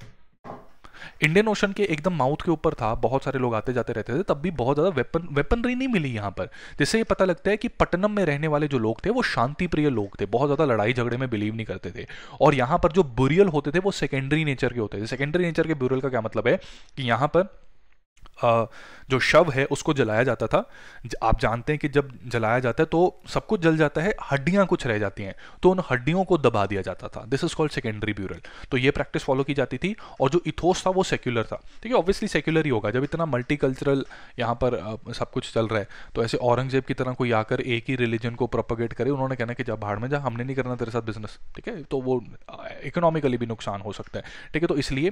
इंडियन ओशन के एकदम माउथ के ऊपर था बहुत सारे लोग आते जाते रहते थे तब भी बहुत ज़्यादा वेपन वेपनरी नहीं मिली यहाँ पर जिससे ये पता लगता है कि पटनम में रहने वाले जो लोग थे वो शांति प्रिय लोग थे बहुत ज़्यादा लड़ाई झगड़े में बिलीव नहीं करते थे और यहाँ पर जो बुरियल होते थे वो सेकेंडरी नेचर के होते थे सेकेंडरी नेचर के बुरियल का क्या मतलब है कि यहाँ पर जो शव है उसको जलाया जाता था आप जानते हैं कि जब जलाया जाता है तो सब कुछ जल जाता है हड्डियां कुछ रह जाती हैं तो उन हड्डियों को दबा दिया जाता था this is called secondary burial तो ये प्रैक्टिस फॉलो की जाती थी और जो इथोस था वो सेक्युलर था ठीक है ऑब्वियसली सेक्युलर ही होगा जब इतना मल्टी कल्चरल यहाँ पर सब कुछ चल रहा है तो ऐसे औरंगजेब की तरह कोई आकर एक ही रिलीजन को प्रोपोगेट करे उन्होंने कहना कि जब भाड़ में जा हमने नहीं करना तेरे साथ बिजनेस ठीक है तो वो इकोनॉमिकली भी नुकसान हो सकता है ठीक है तो इसलिए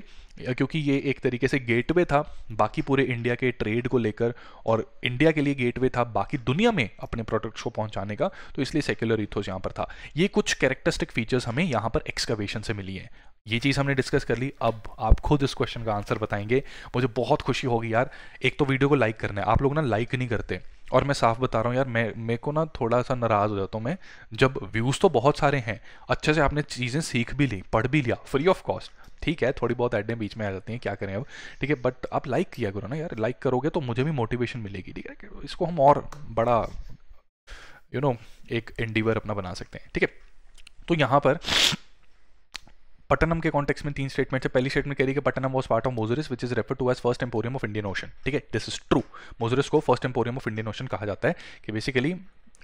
क्योंकि ये एक तरीके से गेटवे था बाकी पूरे इंडिया के ट्रेड को लेकर और इंडिया के लिए गेटवे था बाकी दुनिया में अपने प्रोडक्ट्स को पहुंचाने का तो इसलिए सेक्युलर इथोस यहां पर था ये कुछ कैरेक्टरिस्टिक फीचर्स हमें यहां पर एक्सकवेशन से मिली है ये चीज़ हमने डिस्कस कर ली अब आप खुद इस क्वेश्चन का आंसर बताएंगे मुझे बहुत खुशी होगी यार एक तो वीडियो को लाइक करना है आप लोग ना लाइक नहीं करते और मैं साफ बता रहा हूँ यार मैं मेरे को ना थोड़ा सा नाराज़ हो जाता हूँ मैं जब व्यूज़ तो बहुत सारे हैं अच्छे से आपने चीज़ें सीख भी ली पढ़ भी लिया फ्री ऑफ कॉस्ट ठीक है थोड़ी बहुत एडें बीच में आ जाती हैं क्या करें अब ठीक है बट आप लाइक किया करो ना यार लाइक करोगे तो मुझे भी मोटिवेशन मिलेगी ठीक है इसको हम और बड़ा यू you नो know, एक एंडीवर अपना बना सकते हैं ठीक है तो यहाँ पर पटनम के कॉन्टेक्स्ट में तीन स्टेटमेंट है पहली स्टेटमेंट कह रही है कि Pattanam was part of Muziris which is refer to as first emporium of Indian Ocean ठीक है दिस इज ट्रू मोजरिस को first emporium of Indian Ocean कहा जाता है कि बेसिकली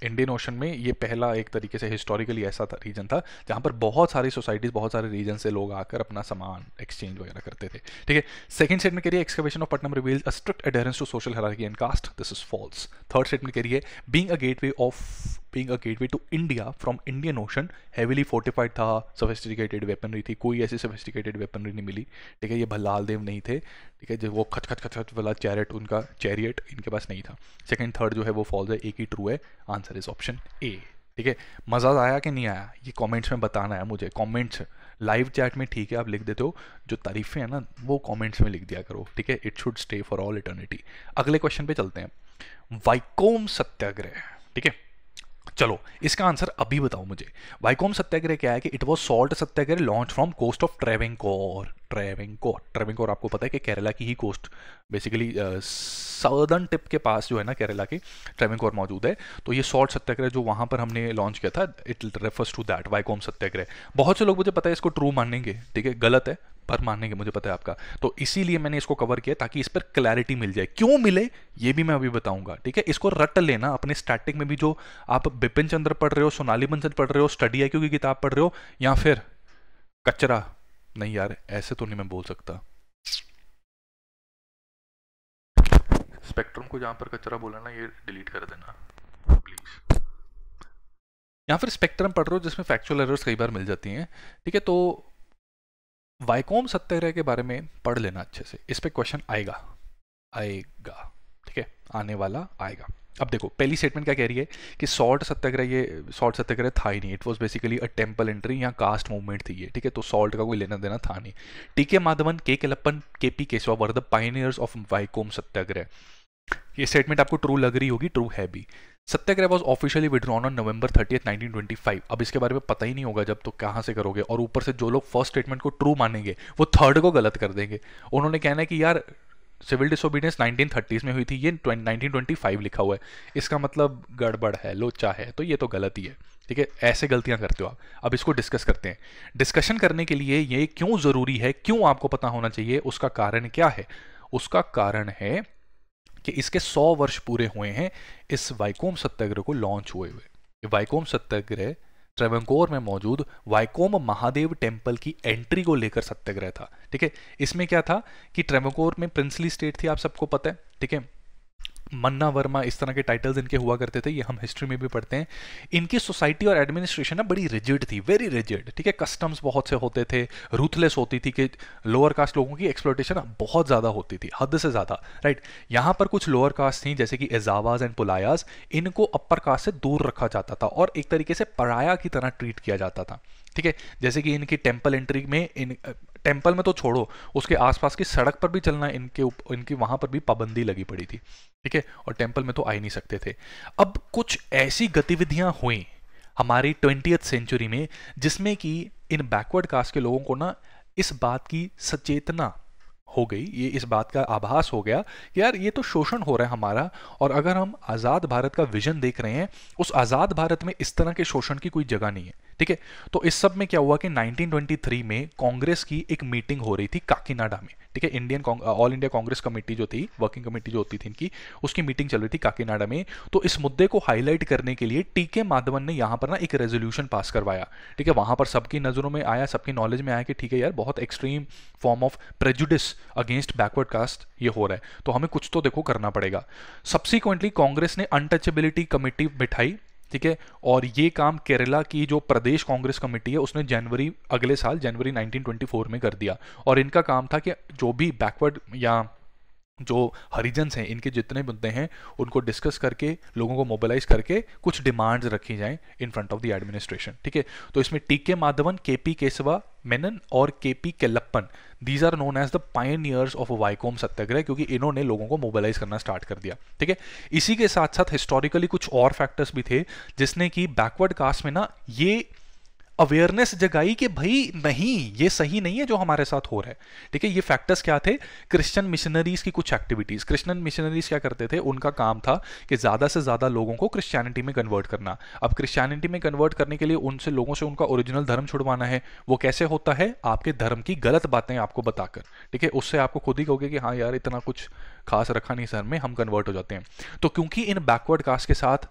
इंडियन ओशन में ये पहला एक तरीके से हिस्टोरिकली ऐसा था रीजन था जहाँ पर बहुत सारी सोसाइटीज़ बहुत सारे रीजन से लोग आकर अपना सामान एक्सचेंज वगैरह करते थे ठीक है सेकंड स्टेटमेंट करिए excavation of Pattanam reveals a strict adherence to social hierarchy and caste this is false third statement करिए being a gateway of being a gateway to India from Indian Ocean heavily fortified था सोफिस्टिकेटेड वेपनरी थी कोई ऐसी सोफिस्टिकेटेड वेपनरी नहीं मिली ठीक है ये भल्लाल देव नहीं थे ठीक है जो वो खच खच खच खच वाला चैरियट उनका चैरियट इनके पास नहीं था सेकेंड थर्ड जो है वो फॉल्स है एक ही ट्रू है answer answer is option A ठीक है मज़ा तो आया कि नहीं आया ये कमेंट्स में बताना है मुझे कमेंट्स लाइव चैट में ठीक है आप लिख देते हो जो तारीफ़ें हैं ना वो कमेंट्स में लिख दिया करो ठीक है it should stay for all eternity अगले क्वेश्चन पे चलते हैं वाइकोम सत्याग्रह ठीक है चलो इसका आंसर अभी बताओ मुझे वाइकॉम सत्याग्रह क्या है कि it was salt satyagraha launch from coast of Travancore Travancore Travancore आपको पता है कि केरला की ही कोस्ट बेसिकली सदर्न टिप के पास जो है ना केरला के ट्रेवेंकोर मौजूद है तो ये सॉल्ट सत्याग्रह जो वहां पर हमने लॉन्च किया था it refers to that Vaikom satyagraha बहुत से लोग मुझे पता है इसको ट्रू मानेंगे ठीक है गलत है पर मानने के मुझे पता है आपका तो इसीलिए मैंने इसको कवर किया ताकि इस पर क्लैरिटी मिल जाए क्यों मिले ये भी मैं अभी बताऊंगा ठीक है इसको रट लेना अपने स्टैटिक में भी जो आप बिपिन चंद्र पढ़ रहे हो सोनाली बंसल पढ़ रहे हो स्टडी आई की किताब पढ़ रहे हो या फिर कचरा नहीं यार ऐसे तो नहीं मैं बोल सकता स्पेक्ट्रम को जहां पर कचरा बोला ना ये डिलीट कर देना प्लीज़ या फिर स्पेक्ट्रम पढ़ रहे हो जिसमें फैक्चुअल एरर्स कई बार मिल जाती हैं ठीक है तो वाइकोम सत्याग्रह के बारे में पढ़ लेना अच्छे से इस पर क्वेश्चन आएगा आएगा ठीक है आने वाला आएगा अब देखो पहली स्टेटमेंट क्या कह रही है कि सॉल्ट सत्याग्रह ये सॉल्ट सत्याग्रह था ही नहीं it was basically a temple entry या कास्ट मूवमेंट थी ये ठीक है तो सॉल्ट का कोई लेना देना था नहीं टी के Madhavan K Kelappan K P Kesava were the pioneers of Vaikom satyagraha ये स्टेटमेंट आपको ट्रू लग रही होगी ट्रू है भी satyagraha was officially withdrawn on November thirty nineteen twenty five अब इसके बारे में पता ही नहीं होगा जब तो कहाँ से करोगे और ऊपर से जो लोग फर्स्ट स्टेटमेंट को ट्रू मानेंगे वो थर्ड को गलत कर देंगे उन्होंने कहना है कि यार सिविल डिसोबीडियंस नाइनटीन थर्टीज में हुई थी ये फाइव लिखा हुआ है इसका मतलब गड़बड़ है लोचा है तो ये तो गलत ही है ठीक है ऐसे गलतियां करते हो आप अब इसको डिस्कस करते हैं डिस्कशन करने के लिए ये क्यों ज़रूरी है क्यों आपको पता होना चाहिए उसका कारण क्या है उसका कारण है कि इसके 100 वर्ष पूरे हुए हैं इस वाइकोम सत्याग्रह को लॉन्च हुए हुए वाइकोम सत्याग्रह ट्रेवंकोर में मौजूद वाइकोम महादेव टेम्पल की एंट्री को लेकर सत्याग्रह था ठीक है इसमें क्या था कि ट्रेवंकोर में प्रिंसली स्टेट थी आप सबको पता है ठीक है मन्ना वर्मा इस तरह के टाइटल्स इनके हुआ करते थे ये हम हिस्ट्री में भी पढ़ते हैं इनकी सोसाइटी और एडमिनिस्ट्रेशन ना बड़ी रिजिड थी वेरी रिजिड ठीक है कस्टम्स बहुत से होते थे रूथलेस होती थी कि लोअर कास्ट लोगों की एक्सप्लोटेशन बहुत ज़्यादा होती थी हद से ज़्यादा राइट यहाँ पर कुछ लोअर कास्ट थी जैसे कि एजावाज एंड पुलायाज इनको अपर कास्ट से दूर रखा जाता था और एक तरीके से पराया की तरह ट्रीट किया जाता था ठीक है जैसे कि इनकी टेम्पल एंट्री में इन टेम्पल में तो छोड़ो उसके आसपास की सड़क पर भी चलना इनके उप, इनकी वहां पर भी पाबंदी लगी पड़ी थी ठीक है और टेम्पल में तो आ ही नहीं सकते थे अब कुछ ऐसी गतिविधियां हुई हमारी ट्वेंटी सेंचुरी में जिसमें कि इन बैकवर्ड कास्ट के लोगों को ना इस बात की सचेतना हो गई ये इस बात का आभास हो गया कि यार ये तो शोषण हो रहा है हमारा और अगर हम आज़ाद भारत का विजन देख रहे हैं उस आज़ाद भारत में इस तरह के शोषण की कोई जगह नहीं है ठीक है तो इस सब में क्या हुआ कि 1923 में कांग्रेस की एक मीटिंग हो रही थी काकीनाडा में ठीक है Indian all India Congress committee जो थी वर्किंग कमेटी जो होती थी इनकी उसकी मीटिंग चल रही थी काकीनाडा में तो इस मुद्दे को हाईलाइट करने के लिए टी के माधवन ने यहां पर ना एक रेजोल्यूशन पास करवाया ठीक है वहां पर सबकी नज़रों में आया सबकी नॉलेज में आया कि ठीक है यार बहुत extreme form of prejudice against backward caste ये हो रहा है तो हमें कुछ तो देखो करना पड़ेगा सब्सिक्वेंटली कांग्रेस ने अनटचेबिलिटी कमेटी बिठाई ठीक है और ये काम केरला की जो प्रदेश कांग्रेस कमेटी है उसने जनवरी अगले साल जनवरी 1924 में कर दिया और इनका काम था कि जो भी बैकवर्ड या जो हरिजन्स हैं इनके जितने मुद्दे हैं उनको डिस्कस करके लोगों को मोबिलाइज करके कुछ डिमांड्स रखी जाएं in front of the administration ठीक है तो इसमें टी के माधवन के पी केसवा मेनन और K P Kelappan these are known as the pioneers of Vaikom satyagraha क्योंकि इन्होंने लोगों को मोबिलाइज करना स्टार्ट कर दिया ठीक है इसी के साथ साथ हिस्टोरिकली कुछ और फैक्टर्स भी थे जिसने कि बैकवर्ड कास्ट में ना ये अवेयरनेस जगाई कि भाई नहीं ये सही नहीं है जो हमारे साथ हो रहा है ठीक है ये फैक्टर्स क्या थे क्रिश्चियन मिशनरीज की कुछ एक्टिविटीज क्रिश्चियन मिशनरीज क्या करते थे उनका काम था कि ज़्यादा से ज़्यादा लोगों को क्रिश्चियनिटी में कन्वर्ट करना अब क्रिश्चियनिटी में कन्वर्ट करने के लिए उनसे लोगों से उनका ओरिजिनल धर्म छुड़वाना है वो कैसे होता है आपके धर्म की गलत बातें आपको बताकर ठीक है उससे आपको खुद ही कहोगे कि हाँ यार इतना कुछ खास रखा नहीं सर में हम कन्वर्ट हो जाते हैं तो क्योंकि इन बैकवर्ड कास्ट के साथ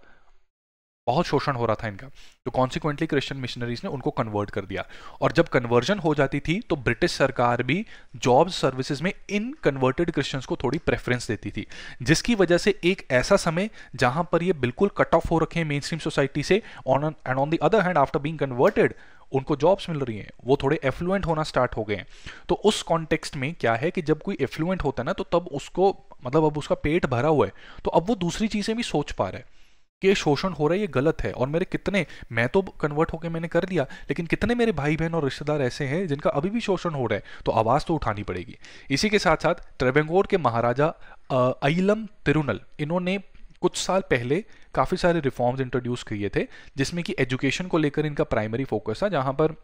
बहुत शोषण हो रहा था इनका तो कॉन्सिक्वेंटली क्रिश्चियन मिशनरीज ने उनको कन्वर्ट कर दिया और जब कन्वर्जन हो जाती थी तो ब्रिटिश सरकार भी जॉब सर्विसेज में इन कन्वर्टेड क्रिश्चियंस को थोड़ी प्रेफरेंस देती थी जिसकी वजह से एक ऐसा समय जहां पर ये बिल्कुल कट ऑफ हो रखे हैं मेन स्ट्रीम सोसाइटी से on and on the other hand after being converted उनको जॉब्स मिल रही हैं वो थोड़े एफ्लुएंट होना स्टार्ट हो गए हैं तो उस कॉन्टेक्स्ट में क्या है कि जब कोई एफ्लुएंट होता है ना तो तब उसको मतलब अब उसका पेट भरा हुआ है तो अब वो दूसरी चीज़ें भी सोच पा रहा है कि शोषण हो रहा है ये गलत है और मेरे कितने मैं तो कन्वर्ट होकर मैंने कर दिया लेकिन कितने मेरे भाई बहन और रिश्तेदार ऐसे हैं जिनका अभी भी शोषण हो रहा है तो आवाज़ तो उठानी पड़ेगी इसी के साथ साथ ट्रेवेंगोर के महाराजा अइलम तिरुनल इन्होंने कुछ साल पहले काफ़ी सारे रिफॉर्म्स इंट्रोड्यूस किए थे जिसमें कि एजुकेशन को लेकर इनका प्राइमरी फोकस था जहां पर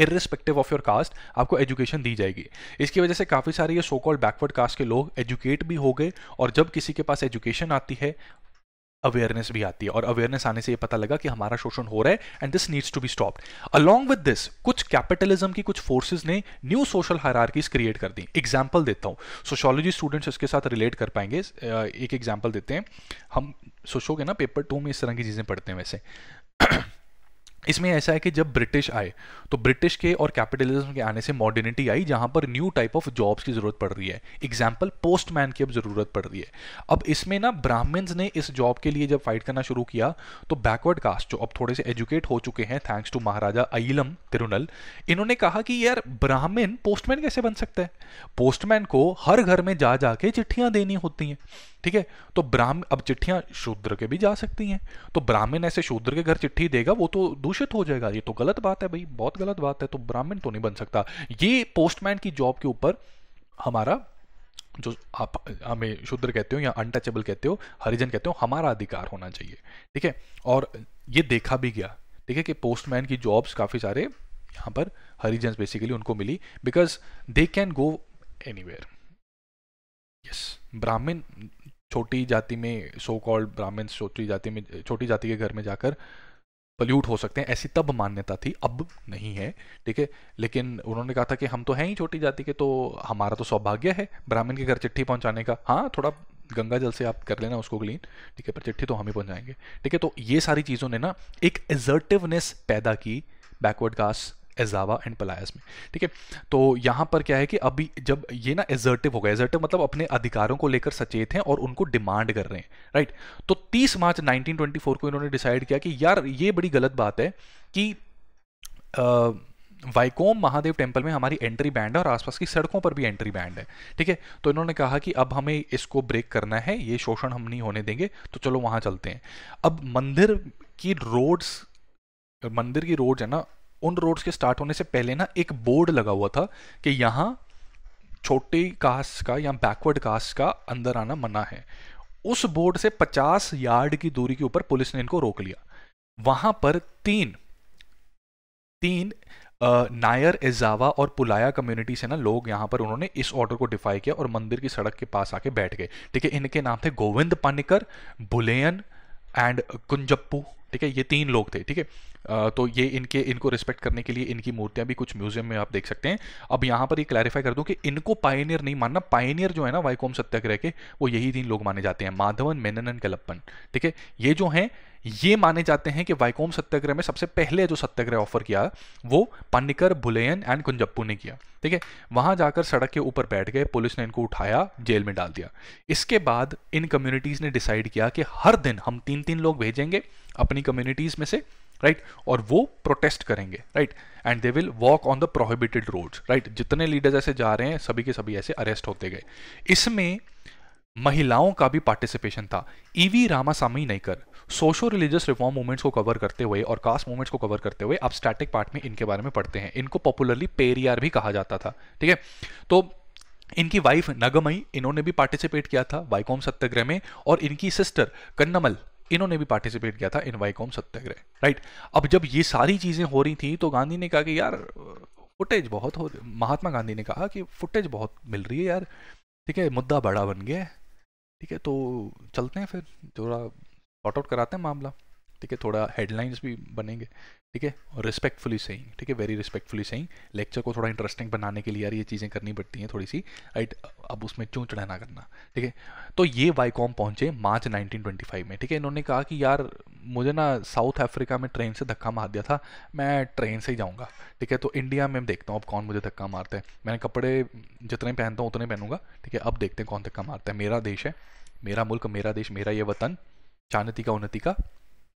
इरिस्पेक्टिव ऑफ योर कास्ट आपको एजुकेशन दी जाएगी इसकी वजह से काफ़ी सारे ये सो कॉल्ड बैकवर्ड कास्ट के लोग एजुकेट भी हो गए और जब किसी के पास एजुकेशन आती है अवेयरनेस भी आती है और अवेयरनेस आने से ये पता लगा कि हमारा शोषण हो रहा है and this needs to be stop along with this कुछ कैपिटलिज्म की कुछ फोर्सेस ने न्यू सोशल हरारकीज क्रिएट कर दी एग्जाम्पल देता हूँ सोशोलॉजी स्टूडेंट्स इसके साथ रिलेट कर पाएंगे एक एग्जाम्पल देते हैं हम सोचोगे ना पेपर टू में इस तरह की चीज़ें पढ़ते हैं वैसे इसमें ऐसा है कि जब ब्रिटिश आए तो ब्रिटिश के और कैपिटलिज्म के आने से मॉडर्निटी आई जहां पर न्यू टाइप ऑफ जॉब्स की जरूरत पड़ रही है एग्जाम्पल पोस्टमैन की अब जरूरत पड़ रही है अब इसमें ना ब्राह्मण्स ने इस जॉब के लिए जब फाइट करना शुरू किया तो बैकवर्ड कास्ट जो अब थोड़े से एजुकेट हो चुके हैं थैंक्स टू महाराजा अलम तिरुनल इन्होंने कहा कि यार ब्राह्मण पोस्टमैन कैसे बन सकता है पोस्टमैन को हर घर में जा जाके चिट्ठियां देनी होती हैं ठीक है तो ब्राह्मण अब चिट्ठियां शूद्र के भी जा सकती हैं तो ब्राह्मण ऐसे शूद्र के घर चिट्ठी देगा वो तो दूषित हो जाएगा ये तो गलत बात है भाई बहुत गलत बात है तो ब्राह्मण तो नहीं बन सकता ये पोस्टमैन की जॉब के ऊपर हमारा जो आप हमें शूद्र कहते हो या अनटचेबल कहते हो हरिजन कहते हो हमारा अधिकार होना चाहिए ठीक है और ये देखा भी गया ठीक है कि पोस्टमैन की जॉब्स काफ़ी सारे यहाँ पर हरिजन बेसिकली उनको मिली because they can go any yes Brahmin छोटी जाति में सो कॉल्ड ब्राह्मण छोटी जाति में छोटी जाति के घर में जाकर पल्यूट हो सकते हैं ऐसी तब मान्यता थी अब नहीं है ठीक है लेकिन उन्होंने कहा था कि हम तो हैं ही छोटी जाति के तो हमारा तो सौभाग्य है ब्राह्मण के घर चिट्ठी पहुंचाने का हाँ थोड़ा गंगा जल से आप कर लेना उसको क्लीन ठीक है पर चिट्ठी तो हम ही पहुंचाएंगे ठीक है तो ये सारी चीज़ों ने ना एक एजर्टिवनेस पैदा की backward caste Ezhava and Pulayas में ठीक है तो यहाँ पर क्या है कि अभी जब ये ना एजर्टिव हो गया एजर्टिव मतलब अपने अधिकारों को लेकर सचेत हैं और उनको डिमांड कर रहे हैं राइट तो 30 मार्च 1924 को इन्होंने डिसाइड किया कि यार ये बड़ी गलत बात है कि आ, वाइकोम महादेव टेम्पल में हमारी एंट्री बैंड है और आसपास की सड़कों पर भी एंट्री बैंड है ठीक है तो इन्होंने कहा कि अब हमें इसको ब्रेक करना है ये शोषण हम नहीं होने देंगे तो चलो वहां चलते हैं अब मंदिर की रोड्स मंदिर की रोड है ना उन रोड्स के स्टार्ट होने से पहले ना एक बोर्ड लगा हुआ था कि यहाँ छोटे कास्ट का या बैकवर्ड कास्ट का अंदर आना मना है उस बोर्ड से 50 यार्ड की दूरी के ऊपर पुलिस ने इनको रोक लिया वहां पर तीन तीन नायर एजावा और पुलाया कम्युनिटी से ना लोग यहां पर उन्होंने इस ऑर्डर को डिफाई किया और मंदिर की सड़क के पास आके बैठ गए ठीक है इनके नाम थे गोविंद पानिकर बुलेयन एंड कुंजप्पू ठीक है ये तीन लोग थे ठीक है तो ये इनके इनको रिस्पेक्ट करने के लिए इनकी मूर्तियां भी कुछ म्यूजियम में आप देख सकते हैं अब यहां पर ये क्लैरिफाई कर दूं कि इनको पायनियर नहीं मानना पायनियर जो है ना वाइकोम सत्याग्रह के वो यही दिन लोग माने जाते हैं माधवन मेनन कलप्पन ठीक है ये जो है ये माने जाते हैं कि वाइकोम सत्याग्रह में सबसे पहले जो सत्याग्रह ऑफर किया वो पन्निकर भुलेयन एंड कुंजप्पू ने किया ठीक है वहां जाकर सड़क के ऊपर बैठ गए पुलिस ने इनको उठाया जेल में डाल दिया इसके बाद इन कम्युनिटीज़ ने डिसाइड किया कि हर दिन हम तीन तीन लोग भेजेंगे अपनी कम्युनिटीज़ में से राइट right? और वो प्रोटेस्ट करेंगे right and they will walk on the prohibited roads right जितने लीडर्स ऐसे जा रहे हैं सभी के सभी ऐसे अरेस्ट होते गए इसमें महिलाओं का भी पार्टिसिपेशन था E V Ramasamy Naicker socio religious reform movements को कवर करते हुए और कास्ट मूवमेंट्स को कवर करते हुए आप स्टैटिक पार्ट में इनके बारे में पढ़ते हैं इनको पॉपुलरली पेरियार भी कहा जाता था ठीक है तो इनकी वाइफ नगमई इन्होंने भी पार्टिसिपेट किया था वाइकॉम सत्याग्रह में और इनकी सिस्टर कन्नमल इन्होंने भी पार्टिसिपेट किया था इन वाईकॉम सत्याग्रह राइट अब जब ये सारी चीज़ें हो रही थी तो गांधी ने कहा कि यार फुटेज बहुत हो महात्मा गांधी ने कहा कि फुटेज बहुत मिल रही है यार ठीक है मुद्दा बड़ा बन गया है ठीक है तो चलते हैं फिर थोड़ा शॉर्ट आउट कराते हैं मामला ठीक है थोड़ा हेडलाइंस भी बनेंगे ठीक है और रिस्पेक्टफुली सही ठीक है वेरी रिस्पेक्टफुली सही लेक्चर को थोड़ा इंटरेस्टिंग बनाने के लिए यार ये चीज़ें करनी पड़ती हैं थोड़ी सी राइट अब उसमें चूँ चढ़ाना करना ठीक है तो ये वाईकॉम पहुंचे मार्च 1925 में ठीक है इन्होंने कहा कि यार मुझे ना साउथ अफ्रीका में ट्रेन से धक्का मार दिया था मैं ट्रेन से ही जाऊँगा ठीक है तो इंडिया में देखता हूँ अब कौन मुझे धक्का मारता है मैंने कपड़े जितने पहनता हूँ उतने पहनूंगा ठीक है अब देखते हैं कौन धक्का मारता है मेरा देश है मेरा मुल्क मेरा देश मेरा ये वतन चाणती का उन्नति का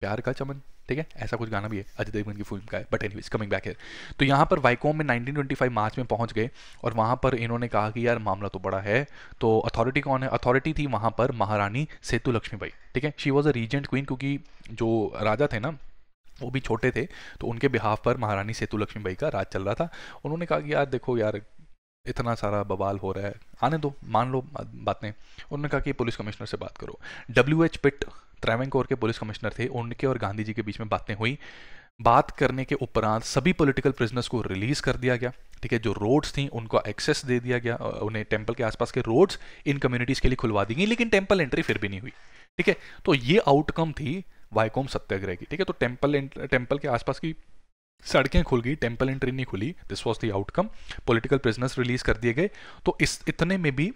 प्यार का चमन ठीक है ऐसा कुछ गाना भी है अजय देवगन की फिल्म का है बट एनीवेज कमिंग बैक है तो यहाँ पर वाइकोम में 1925 मार्च में पहुंच गए और वहाँ पर इन्होंने कहा कि यार मामला तो बड़ा है तो अथॉरिटी कौन है अथॉरिटी थी वहाँ पर महारानी सेतु लक्ष्मी भाई ठीक है she was a regent queen क्योंकि जो राजा थे ना वो भी छोटे थे तो उनके बिहाफ पर महारानी सेतु लक्ष्मी भाई का राज चल रहा था उन्होंने कहा कि यार देखो यार इतना सारा बवाल हो रहा है आने दो मान लो बातें उन्होंने कहा कि पुलिस कमिश्नर से बात करो डब्ल्यू एच पिट त्रावणकोर के पुलिस कमिश्नर थे उनके और गांधी जी के बीच में बातें हुई बात करने के उपरांत सभी पॉलिटिकल प्रिजनर्स को रिलीज कर दिया गया ठीक है जो रोड्स थी उनको एक्सेस दे दिया गया उन्हें टेम्पल के आसपास के रोड्स इन कम्युनिटीज़ के लिए खुलवा दी गई लेकिन टेम्पल एंट्री फिर भी नहीं हुई ठीक है तो ये आउटकम थी वाइकोम सत्याग्रह की ठीक है तो टेम्पल टेम्पल के आसपास की सड़कें खुल गई टेम्पल एंट्री नहीं खुली this was the outcome political prisoners release कर दिए गए तो इस इतने में भी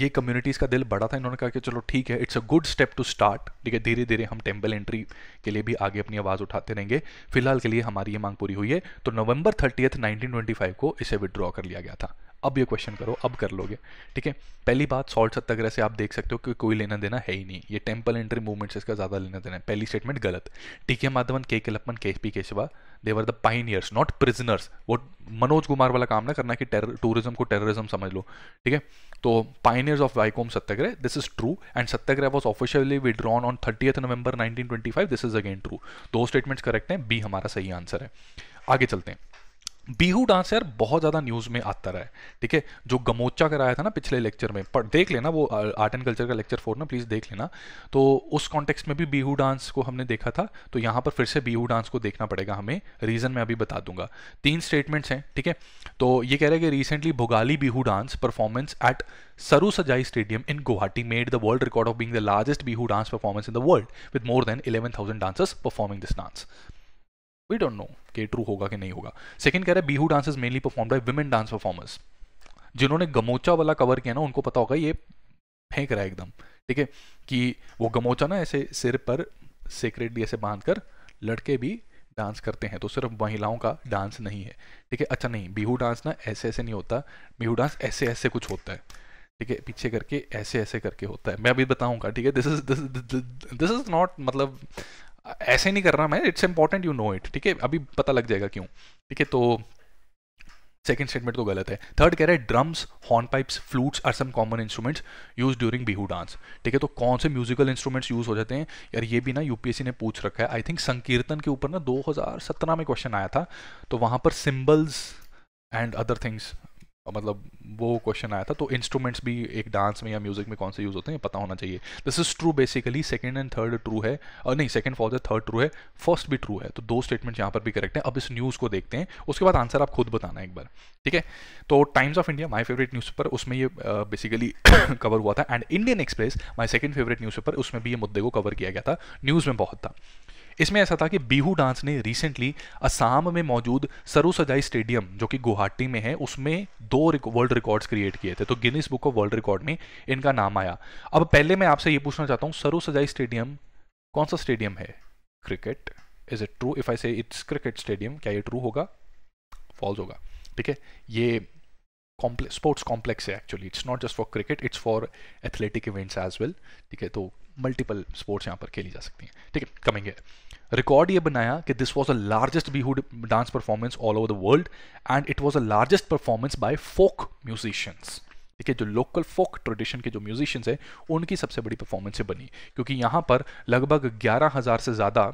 ये कम्युनिटीज़ का दिल बड़ा था इन्होंने कहा कि चलो ठीक है it's a good step to start ठीक है धीरे धीरे हम टेम्पल एंट्री के लिए भी आगे अपनी आवाज़ उठाते रहेंगे फिलहाल के लिए हमारी ये मांग पूरी हुई है तो नवंबर थर्टीथ फाइव को इसे विड्रॉ कर लिया गया था अब ये क्वेश्चन करो अब कर लोगे ठीक है पहली बात सॉल्ट सत्याग्रह से आप देख सकते हो कि कोई लेना देना है ही नहीं ये टेम्पल एंट्री मूवमेंट से इसका ज़्यादा लेना देना है पहली स्टेटमेंट गलत टी के Madhavan K Kelappan K P Kesava they are the pioneers not prisoners वो मनोज कुमार वाला काम ना करना कि टूरिज्म को टेररिज्म समझ लो ठीक है तो pioneers of Vaikom satyagraha this is true and satyagraha was officially withdrawn on thirtieth November 1925 this is again true दो स्टेटमेंट्स करेक्ट हैं बी हमारा सही आंसर है आगे चलते हैं बीहू डांस यार बहुत ज़्यादा न्यूज़ में आता रहा है ठीक है जो गमोचा कराया था ना पिछले लेक्चर में पर देख लेना वो आर्ट एंड कल्चर का लेक्चर फोर ना प्लीज़ देख लेना तो उस कॉन्टेक्स्ट में भी बीहू डांस को हमने देखा था तो यहाँ पर फिर से बीहू डांस को देखना पड़ेगा हमें रीज़न मैं अभी बता दूंगा तीन स्टेटमेंट्स हैं ठीक है तो ये कह रहे हैं कि recently Bhogali Bihu dance performance at Sarusajai stadium in Guwahati made the world record of being the largest Bihu dance performance in the world with more than eleven thousand dancers performing this dance we don't know कि ट्रू होगा कि नहीं होगा सेकंड कह रहा है Bihu dance is mainly perform by women dance performers जिन्होंने गमोचा वाला कवर किया ना उनको पता होगा ये फेंक रहा है एकदम ठीक है कि वो गमोचा ना ऐसे सिर पर सेक्रेटली ऐसे बांध कर लड़के भी डांस करते हैं तो सिर्फ महिलाओं का डांस नहीं है ठीक है अच्छा नहीं बिहू डांस ना ऐसे ऐसे नहीं होता बिहू डांस ऐसे ऐसे कुछ होता है ठीक है पीछे करके ऐसे ऐसे करके होता है मैं अभी बताऊंगा ठीक है this is this this is not मतलब ऐसे नहीं कर रहा मैं it's important you know it ठीक है अभी पता लग जाएगा क्यों ठीक है तो सेकेंड स्टेटमेंट तो गलत है थर्ड कह रहा है drums horn pipes flutes are some common instruments use during Bihu dance ठीक है तो कौन से म्यूजिकल इंस्ट्रूमेंट्स यूज हो जाते हैं यार ये भी ना यूपीएससी ने पूछ रखा है आई थिंक संकीर्तन के ऊपर ना 2017 में क्वेश्चन आया था तो वहां पर सिम्बल्स एंड अदर थिंग्स मतलब वो क्वेश्चन आया था तो इंस्ट्रूमेंट्स भी एक डांस में या म्यूजिक में कौन से यूज़ होते हैं पता होना चाहिए this is true basically second and third true है और नहीं सेकंड फोर्थ है थर्ड ट्रू है फर्स्ट भी ट्रू है तो दो स्टेटमेंट्स यहाँ पर भी करेक्ट है अब इस न्यूज़ को देखते हैं उसके बाद आंसर आप खुद बताना एक बार ठीक है तो Times of India my favourite news उसमें ये बेसिकली कवर हुआ था and Indian Express my second favourite news उसमें भी ये मुद्दे को कवर किया गया था न्यूज़ में बहुत था इसमें ऐसा था कि बीहू डांस ने रिसेंटली असम में मौजूद सरोसजाई स्टेडियम जो कि गुवाहाटी में है उसमें दो वर्ल्ड रिकॉर्ड्स क्रिएट किए थे तो Guinness Book of World Record में इनका नाम आया अब पहले मैं आपसे ये पूछना चाहता हूँ सरोसजाई स्टेडियम कौन सा स्टेडियम है cricket is it true if I say it's cricket stadium क्या ये ट्रू होगा फॉल्स होगा ठीक है ये complex स्पोर्ट्स कॉम्प्लेक्स है actually it's not just for cricket it's for athletic events as well ठीक है तो मल्टीपल स्पोर्ट्स यहाँ पर खेली जा सकती हैं ठीक है कमिंग है रिकॉर्ड ये बनाया कि this was a largest Bihu dance performance all over the world and it was a largest performance by folk musicians ठीक है जो लोकल फोक ट्रेडिशन के जो म्यूजिशियंस हैं उनकी सबसे बड़ी परफॉर्मेंस बनी क्योंकि यहाँ पर लगभग ग्यारह हज़ार से ज़्यादा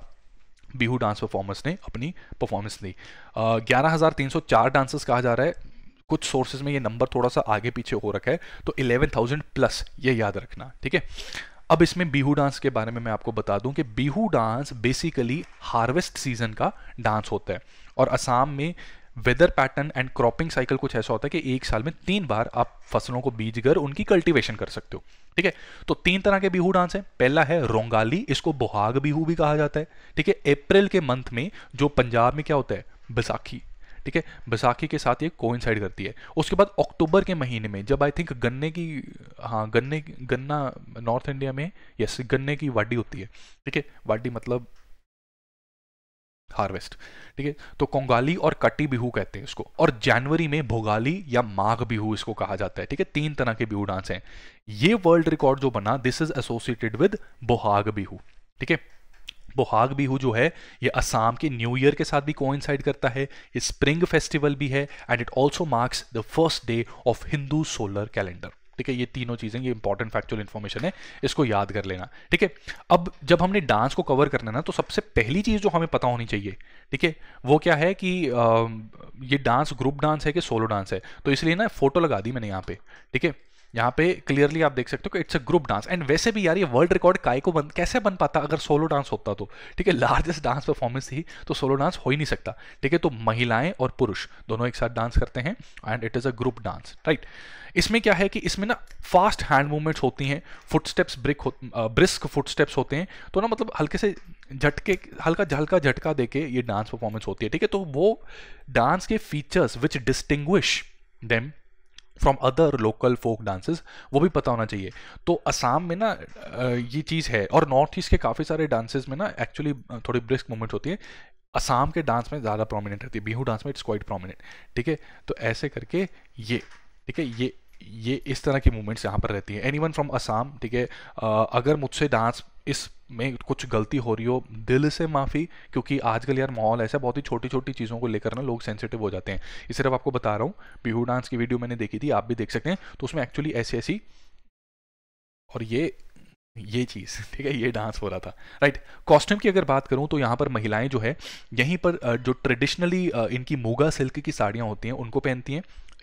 बिहू डांस परफॉर्मर्स ने अपनी परफॉर्मेंस दी ग्यारह हज़ार तीन सौ चार डांसर्स कहा जा रहा है कुछ सोर्सेज में ये नंबर थोड़ा सा आगे पीछे हो रखा है तो 11,000 प्लस ये याद रखना ठीक है अब इसमें बीहू डांस के बारे में मैं आपको बता दूं कि Bihu dance basically harvest season का डांस होता है और असम में weather pattern and cropping cycle कुछ ऐसा होता है कि एक साल में तीन बार आप फसलों को बीज कर उनकी कल्टीवेशन कर सकते हो ठीक है तो तीन तरह के बिहू डांस हैं पहला है रोंगाली इसको बोहाग बिहू भी कहा जाता है ठीक है अप्रैल के मंथ में जो पंजाब में क्या होता है बैसाखी ठीक है बैसाखी के साथ ये कोइंसाइड करती है उसके बाद अक्टूबर के महीने में जब आई थिंक गन्ने की हाँ गन्ने गन्ना नॉर्थ इंडिया में यस गन्ने की वाडी होती है ठीक है वाडी मतलब हार्वेस्ट ठीक है तो कोंगाली और कटी बिहू कहते हैं इसको और जनवरी में भोगाली या माघ बिहू इसको कहा जाता है ठीक है तीन तरह के बिहू डांस हैं ये वर्ल्ड रिकॉर्ड जो बना this is associated with Bohag Bihu ठीक है बोहाग बिहू जो है ये असम के न्यू ईयर के साथ भी कोइंसाइड करता है ये स्प्रिंग फेस्टिवल भी है and it also marks the first day of Hindu solar calendar ठीक है ये तीनों चीज़ें ये इंपॉर्टेंट फैक्चुअल इन्फॉर्मेशन है इसको याद कर लेना ठीक है अब जब हमने डांस को कवर करना ना तो सबसे पहली चीज़ जो हमें पता होनी चाहिए ठीक है वो क्या है कि आ, ये डांस ग्रुप डांस है कि सोलो डांस है तो इसलिए ना फोटो लगा दी मैंने यहाँ पे ठीक है यहाँ पे क्लियरली आप देख सकते हो कि it's a group dance and वैसे भी यार ये वर्ल्ड रिकॉर्ड काय को बन कैसे बन पाता अगर सोलो डांस होता तो ठीक है लार्जेस्ट डांस परफॉर्मेंस थी तो सोलो डांस हो ही नहीं सकता ठीक है तो महिलाएं और पुरुष दोनों एक साथ डांस करते हैं and it is a group dance right इसमें क्या है कि इसमें ना फास्ट हैंड मूवमेंट्स होती हैं footsteps brick brisk brisk footsteps होते हैं तो ना मतलब हल्के से झटके हल्का हल्का झटका दे के ये डांस परफॉर्मेंस होती है ठीक है तो वो डांस के features which distinguish them from other local folk dances वो भी पता होना चाहिए तो असम में ना ये चीज़ है और नॉर्थ ईस्ट के काफ़ी सारे डांसेस में ना एक्चुअली थोड़ी ब्रिस्क मूवमेंट होती है असम के डांस में ज़्यादा प्रोमिनेंट रहती है बिहू डांस में इट्स क्वाइट प्रोमिनेंट ठीक है तो ऐसे करके ये ठीक है ये ये इस तरह की मूवमेंट्स यहाँ पर रहती है एनी वन फ्रॉम असम ठीक है अगर मुझसे डांस इस में कुछ गलती हो रही हो दिल से माफ़ी क्योंकि आजकल यार माहौल ऐसा बहुत ही छोटी छोटी चीज़ों को लेकर ना लोग सेंसिटिव हो जाते हैं ये सिर्फ आपको बता रहा हूँ बिहू डांस की वीडियो मैंने देखी थी आप भी देख सकते हैं तो उसमें एक्चुअली ऐसी ऐसी और ये ये चीज़ ठीक है ये डांस हो रहा था राइट कॉस्ट्यूम की अगर बात करूं तो यहां पर महिलाएं जो है यहीं पर जो ट्रेडिशनली इनकी मोगा सिल्क की साड़ियां होती हैं उनको पहनती हैं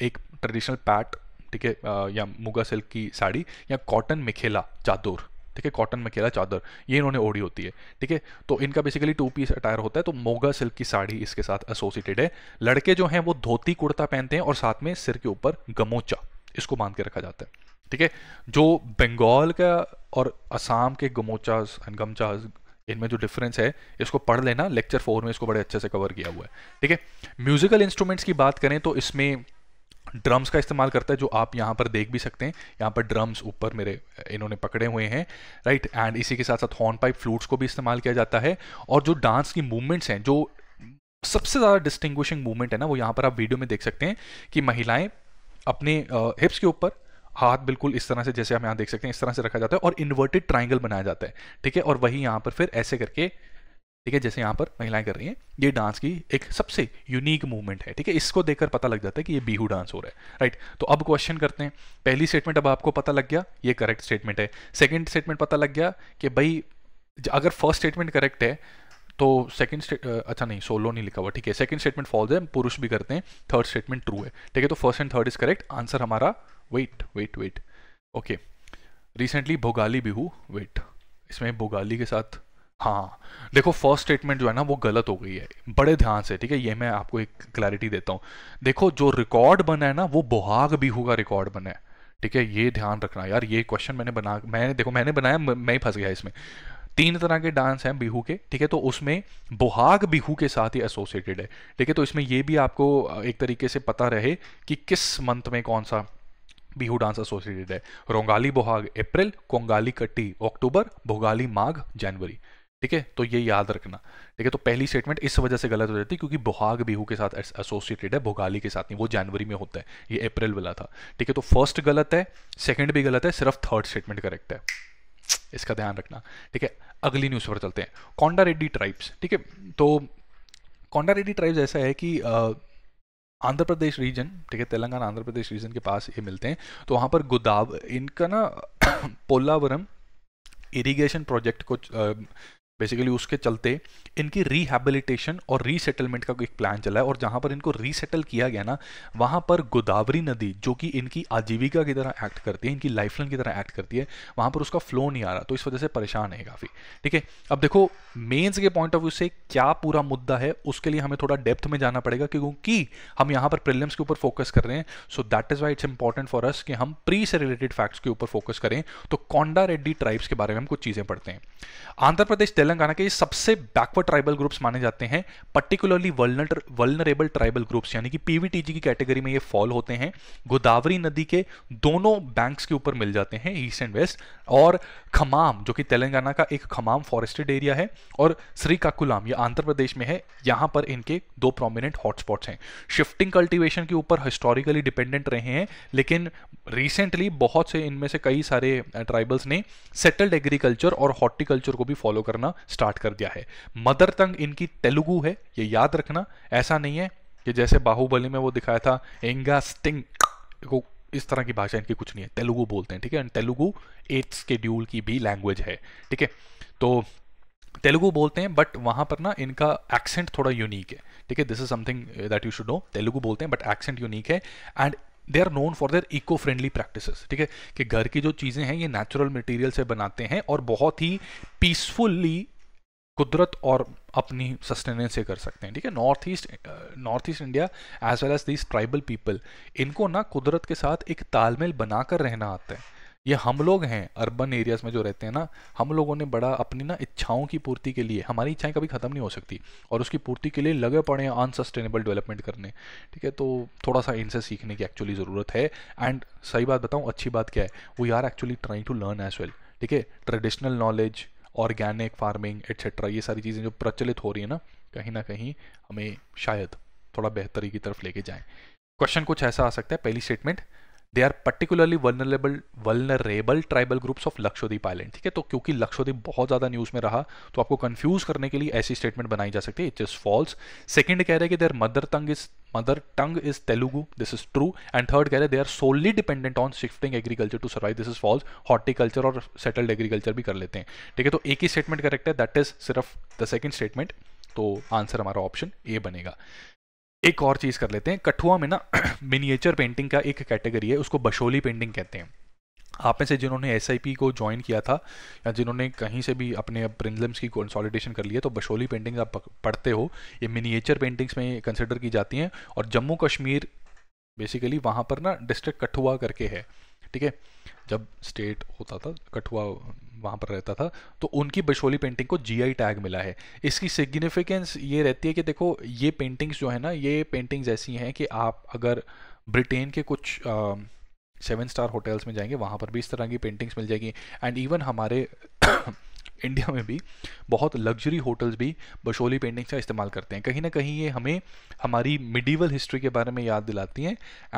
एक ट्रेडिशनल पैट ठीक है या मुगा सिल्क की साड़ी या कॉटन मिखेला चादर ठीक है कॉटन में केला चादर ये इन्होंने ओढ़ी होती है ठीक है तो इनका बेसिकली टू पीस अटायर होता है तो मोगा सिल्क की साड़ी इसके साथ एसोसिएटेड है लड़के जो हैं वो धोती कुर्ता पहनते हैं और साथ में सिर के ऊपर गमोचा इसको बांध के रखा जाता है ठीक है जो बंगाल का और असम के गमोचा एंड गमचा इनमें जो डिफरेंस है इसको पढ़ लेना लेक्चर फोर में इसको बड़े अच्छे से कवर किया हुआ है ठीक है म्यूजिकल इंस्ट्रूमेंट्स की बात करें तो इसमें ड्रम्स का इस्तेमाल करता है जो आप यहाँ पर देख भी सकते हैं यहाँ पर ड्रम्स ऊपर मेरे इन्होंने पकड़े हुए हैं राइट एंड इसी के साथ साथ हॉर्न पाइप फ्लूट्स को भी इस्तेमाल किया जाता है और जो डांस की मूवमेंट्स हैं जो सबसे ज़्यादा डिस्टिंग्विशिंग मूवमेंट है ना वो यहाँ पर आप वीडियो में देख सकते हैं कि महिलाएं अपने हिप्स के ऊपर हाथ बिल्कुल इस तरह से जैसे हम यहाँ देख सकते हैं इस तरह से रखा जाता है और इन्वर्टेड ट्राइंगल बनाया जाता है ठीक है और वही यहाँ पर फिर ऐसे करके ठीक है जैसे यहाँ पर महिलाएं कर रही हैं ये डांस की एक सबसे यूनिक मूवमेंट है ठीक है इसको देखकर पता लग जाता है कि ये बीहू डांस हो रहा है राइट तो अब क्वेश्चन करते हैं पहली स्टेटमेंट अब आपको पता लग गया ये करेक्ट स्टेटमेंट है सेकेंड स्टेटमेंट पता लग गया कि भाई अगर फर्स्ट स्टेटमेंट करेक्ट है तो सेकंड स्टेट अच्छा नहीं सोलो नहीं लिखा हुआ ठीक है सेकंड स्टेटमेंट फॉल्स है पुरुष भी करते हैं थर्ड स्टेटमेंट ट्रू है ठीक है तो first and third is correct answer हमारा wait wait wait okay recently Bhogali Bihu wait इसमें भोगाली के साथ हाँ देखो फर्स्ट स्टेटमेंट जो है ना वो गलत हो गई है बड़े ध्यान से ठीक है ये मैं आपको एक क्लैरिटी देता हूँ देखो जो रिकॉर्ड बना है ना वो बोहाग बिहू का रिकॉर्ड बना है ठीक है ये ध्यान रखना यार ये क्वेश्चन मैंने बना मैंने देखो मैंने बनाया मैं ही फंस गया इसमें तीन तरह के डांस हैं बिहू के ठीक है तो उसमें बोहाग बिहू के साथ ही एसोसिएटेड है ठीक है तो इसमें ये भी आपको एक तरीके से पता रहे कि किस मंथ में कौन सा बिहू डांस एसोसिएटेड है रोंगाली बोहाग अप्रैल कोंगाली कट्टी अक्टूबर भोगाली माघ जनवरी ठीक है तो ये याद रखना ठीक है तो पहली स्टेटमेंट इस वजह से गलत हो जाती है क्योंकि बोहाग बिहू के साथ एसोसिएटेड है भोगाली के साथ नहीं वो जनवरी में होता है ये अप्रैल वाला था ठीक है तो फर्स्ट गलत है सेकंड भी गलत है सिर्फ थर्ड स्टेटमेंट करेक्ट है इसका ध्यान रखना ठीक है अगली न्यूज़ पर चलते हैं कौंडा रेड्डी ट्राइब्स ठीक है तो कौंडा रेड्डी ट्राइब्स ऐसा है कि आ, आंध्र प्रदेश रीजन ठीक है तेलंगाना आंध्र प्रदेश रीजन के पास ये मिलते हैं तो वहां पर गोदाव इनका ना पोलावरम इरिगेशन प्रोजेक्ट को बेसिकली उसके चलते इनकी रिहेबिलिटेशन और रीसेटलमेंट का एक प्लान चला है और जहां पर इनको रीसेटल किया गया ना वहां पर गोदावरी नदी जो कि इनकी आजीविका की तरह एक्ट करती है इनकी लाइफलाइन की तरह एक्ट करती है वहां पर उसका फ्लो नहीं आ रहा तो इस वजह से परेशान है काफ़ी ठीक है अब देखो मेन्स के पॉइंट ऑफ व्यू से क्या पूरा मुद्दा है उसके लिए हमें थोड़ा डेप्थ में जाना पड़ेगा क्योंकि हम यहाँ पर प्रिलियम्स के ऊपर फोकस कर रहे हैं so that is why it's important for us कि हम प्री से रिलेटेड फैक्ट्स के ऊपर फोकस करें तो कौंडा रेड्डी ट्राइब्स के बारे में हम कुछ चीज़ें पढ़ते हैं आंध्र प्रदेश तेलंगाना के सबसे बैकवर्ड ट्राइबल ग्रुप्स माने जाते हैं पर्टिकुलरली वर्नरेबल ट्राइबल ग्रुप्स यानी कि पीवीटीजी की कैटेगरी में ये फॉल होते हैं गोदावरी नदी के दोनों बैंक्स के ऊपर मिल जाते हैं ईस्ट एंड वेस्ट और खमाम जो कि तेलंगाना का एक खमाम फॉरेस्टेड एरिया है और श्रीकाकुलाम ये आंध्र प्रदेश में है यहाँ पर इनके दो प्रोमिनेंट हॉटस्पॉट्स हैं शिफ्टिंग कल्टिवेशन के ऊपर हिस्टोरिकली डिपेंडेंट रहे हैं लेकिन रिसेंटली बहुत से इनमें से कई सारे ट्राइबल्स ने सेटल्ड एग्रीकल्चर और हॉर्टिकल्चर को भी फॉलो करना स्टार्ट कर दिया है मदर टंग इनकी तेलुगु है ये याद रखना ऐसा नहीं है कि जैसे बाहुबली में वो दिखाया था एंगा स्टिंग को इस तरह की भाषा इनकी कुछ नहीं है तेलुगु बोलते हैं ठीक है एंड तेलुगु एट्थ स्केड्यूल की भी लैंग्वेज है ठीक है तो तेलुगु बोलते हैं बट वहां पर ना इनका एक्सेंट थोड़ा यूनिक है ठीक है this is something that you should know Telugu बोलते हैं बट एक्सेंट यूनिक है and they are known for their eco friendly practice ठीक है कि घर की जो चीज़ें हैं ये नेचुरल मटेरियल से बनाते हैं और बहुत ही पीसफुल्ली कुदरत और अपनी सस्टेनेंस से कर सकते हैं ठीक है north east north east India as well as this tribal people इनको ना कुदरत के साथ एक तालमेल बनाकर रहना आता है ये हम लोग हैं अर्बन एरियाज़ में जो रहते हैं ना हम लोगों ने बड़ा अपनी ना इच्छाओं की पूर्ति के लिए हमारी इच्छाएं कभी ख़त्म नहीं हो सकती और उसकी पूर्ति के लिए लगे पड़े हैं अनसस्टेनेबल डेवलपमेंट करने ठीक है तो थोड़ा सा इनसे सीखने की एक्चुअली ज़रूरत है एंड सही बात बताऊँ अच्छी बात क्या है we are actually trying to learn as well ठीक है traditional knowledge organic farming etcetera ये सारी चीज़ें जो प्रचलित हो रही है ना कहीं ना कहीं हमें शायद थोड़ा बेहतरी की तरफ लेके जाएं क्वेश्चन कुछ ऐसा आ सकता है पहली statement they are particularly vulnerable vulnerable tribal groups of Lakshadweep island ठीक है तो क्योंकि लक्षद्वीप बहुत ज़्यादा न्यूज़ में रहा तो आपको कन्फ्यूज करने के लिए ऐसी स्टेटमेंट बनाई जा सकती है इट इज़ फॉल्स सेकेंड कह रहे हैं कि their mother tongue is mother tongue is Telugu this is true and third कह रहे they are solely dependent on shifting agriculture to survive this is false horticulture और सेटल्ड एग्रीकल्चर भी कर लेते हैं ठीक है तो एक ही स्टेटमेंट करेक्ट है दैट इज सिर्फ द सेकेंड स्टेटमेंट तो आंसर हमारा ऑप्शन ए बनेगा एक और चीज़ कर लेते हैं कठुआ में ना मिनिएचर पेंटिंग का एक कैटेगरी है उसको बशोली पेंटिंग कहते हैं आप में से जिन्होंने एस को ज्वाइन किया था या जिन्होंने कहीं से भी अपने प्रिंजलम्स की कंसोलिडेशन कर लिया तो बशोली पेंटिंग आप पढ़ते हो ये मिनिएचर पेंटिंग्स में कंसिडर की जाती हैं और जम्मू कश्मीर बेसिकली वहाँ पर ना डिस्ट्रिक्ट कठुआ करके है ठीक है जब स्टेट होता था कठुआ वहां पर रहता था तो उनकी बशोली पेंटिंग को जीआई टैग मिला है इसकी सिग्निफिकेंस ये रहती है कि देखो ये पेंटिंग्स जो है ना ये पेंटिंग्स ऐसी हैं कि आप अगर ब्रिटेन के कुछ सेवन स्टार होटल्स में जाएंगे वहां पर भी इस तरह की पेंटिंग्स मिल जाएगी एंड इवन हमारे इंडिया में भी बहुत लग्जरी होटल्स भी बशोली पेंटिंग्स का इस्तेमाल करते हैं कहीं ना कहीं ये हमें हमारी मिडीवल हिस्ट्री के बारे में याद दिलाती हैं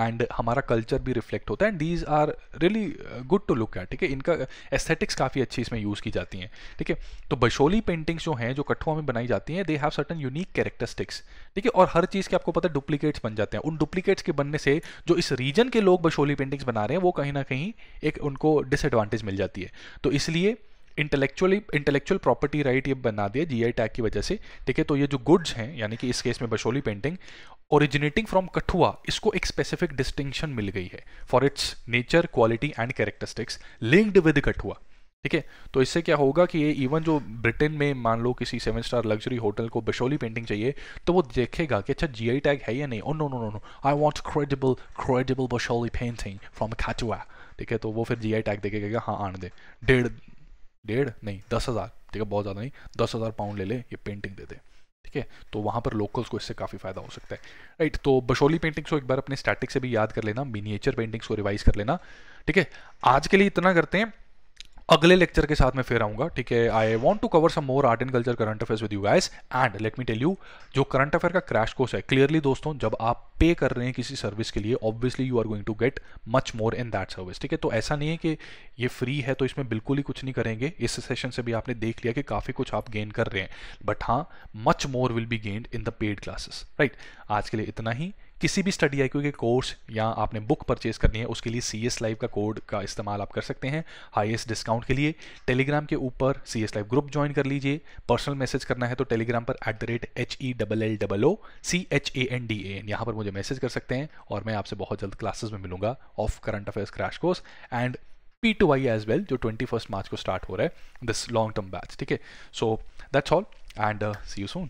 एंड हमारा कल्चर भी रिफ्लेक्ट होता है and these are really good to look at ठीक है इनका एस्थेटिक्स uh, काफ़ी अच्छी इसमें यूज़ की जाती हैं ठीक है तो बशोली पेंटिंग्स जो हैं जो कठुआ में बनाई जाती हैं they have certain unique characteristics ठीक है और हर चीज़ के आपको पता है डुप्लीकेट्स बन जाते हैं उन डुप्लीकेट्स के बनने से जो इस रीजन के लोग बशोली पेंटिंग्स बना रहे हैं वो कहीं ना कहीं एक उनको डिसएडवांटेज मिल जाती है तो इसलिए इंटेलेक्चुअली इंटेलेक्चुअल प्रॉपर्टी राइट ये बना दिया जीआई टैग की वजह से ठीक है तो ये जो गुड्स हैं यानी कि इस केस में Basohli painting originating from Kathua इसको एक स्पेसिफिक डिस्टिंक्शन मिल गई है for its nature quality and characteristics linked with Kathua ठीक है तो इससे क्या होगा कि ये इवन जो ब्रिटेन में मान लो किसी सेवन स्टार लग्जरी होटल को बशोली पेंटिंग चाहिए तो वो देखेगा कि अच्छा जीआई टैग है या नहीं oh no no no I want credible credible Basohli painting from Kathua ठीक है तो वो फिर जीआई टैग देखेगा हाँ आने दे डेढ़ डेढ़ नहीं दस हज़ार ठीक है बहुत ज़्यादा नहीं दस हज़ार पाउंड ले ले ये पेंटिंग दे दे ठीक है तो वहाँ पर लोकल्स को इससे काफ़ी फ़ायदा हो सकता है राइट तो बशोली पेंटिंग्स को एक बार अपने स्टैटिक से भी याद कर लेना मिनिएचर पेंटिंग्स को रिवाइज कर लेना ठीक है आज के लिए इतना करते हैं अगले लेक्चर के साथ मैं फिर आऊंगा ठीक है I want to cover some more art and culture current affair with you guys and let me tell you जो करंट अफेयर का क्रैश कोर्स है क्लियरली दोस्तों जब आप पे कर रहे हैं किसी सर्विस के लिए obviously you are going to get much more in that service ठीक है तो ऐसा नहीं है कि ये फ्री है तो इसमें बिल्कुल ही कुछ नहीं करेंगे इस सेशन से भी आपने देख लिया कि काफ़ी कुछ आप गेन कर रहे हैं बट हाँ much more will be gained in the paid classes right आज के लिए इतना ही किसी भी स्टडी आई के कोर्स या आपने बुक परचेज करनी है उसके लिए सी एस लाइव का कोड का इस्तेमाल आप कर सकते हैं हाईएस्ट डिस्काउंट के लिए टेलीग्राम के ऊपर C S live group join कर लीजिए पर्सनल मैसेज करना है तो टेलीग्राम पर at the rate H E double L double O C H A N D A N यहाँ पर मुझे मैसेज कर सकते हैं और मैं आपसे बहुत जल्द क्लासेस में मिलूंगा of current affairs crash course and P two Y as well जो ट्वेंटी फर्स्ट मार्च को स्टार्ट हो रहा है दिस लॉन्ग टर्म बैच ठीक है so that's all and see you Son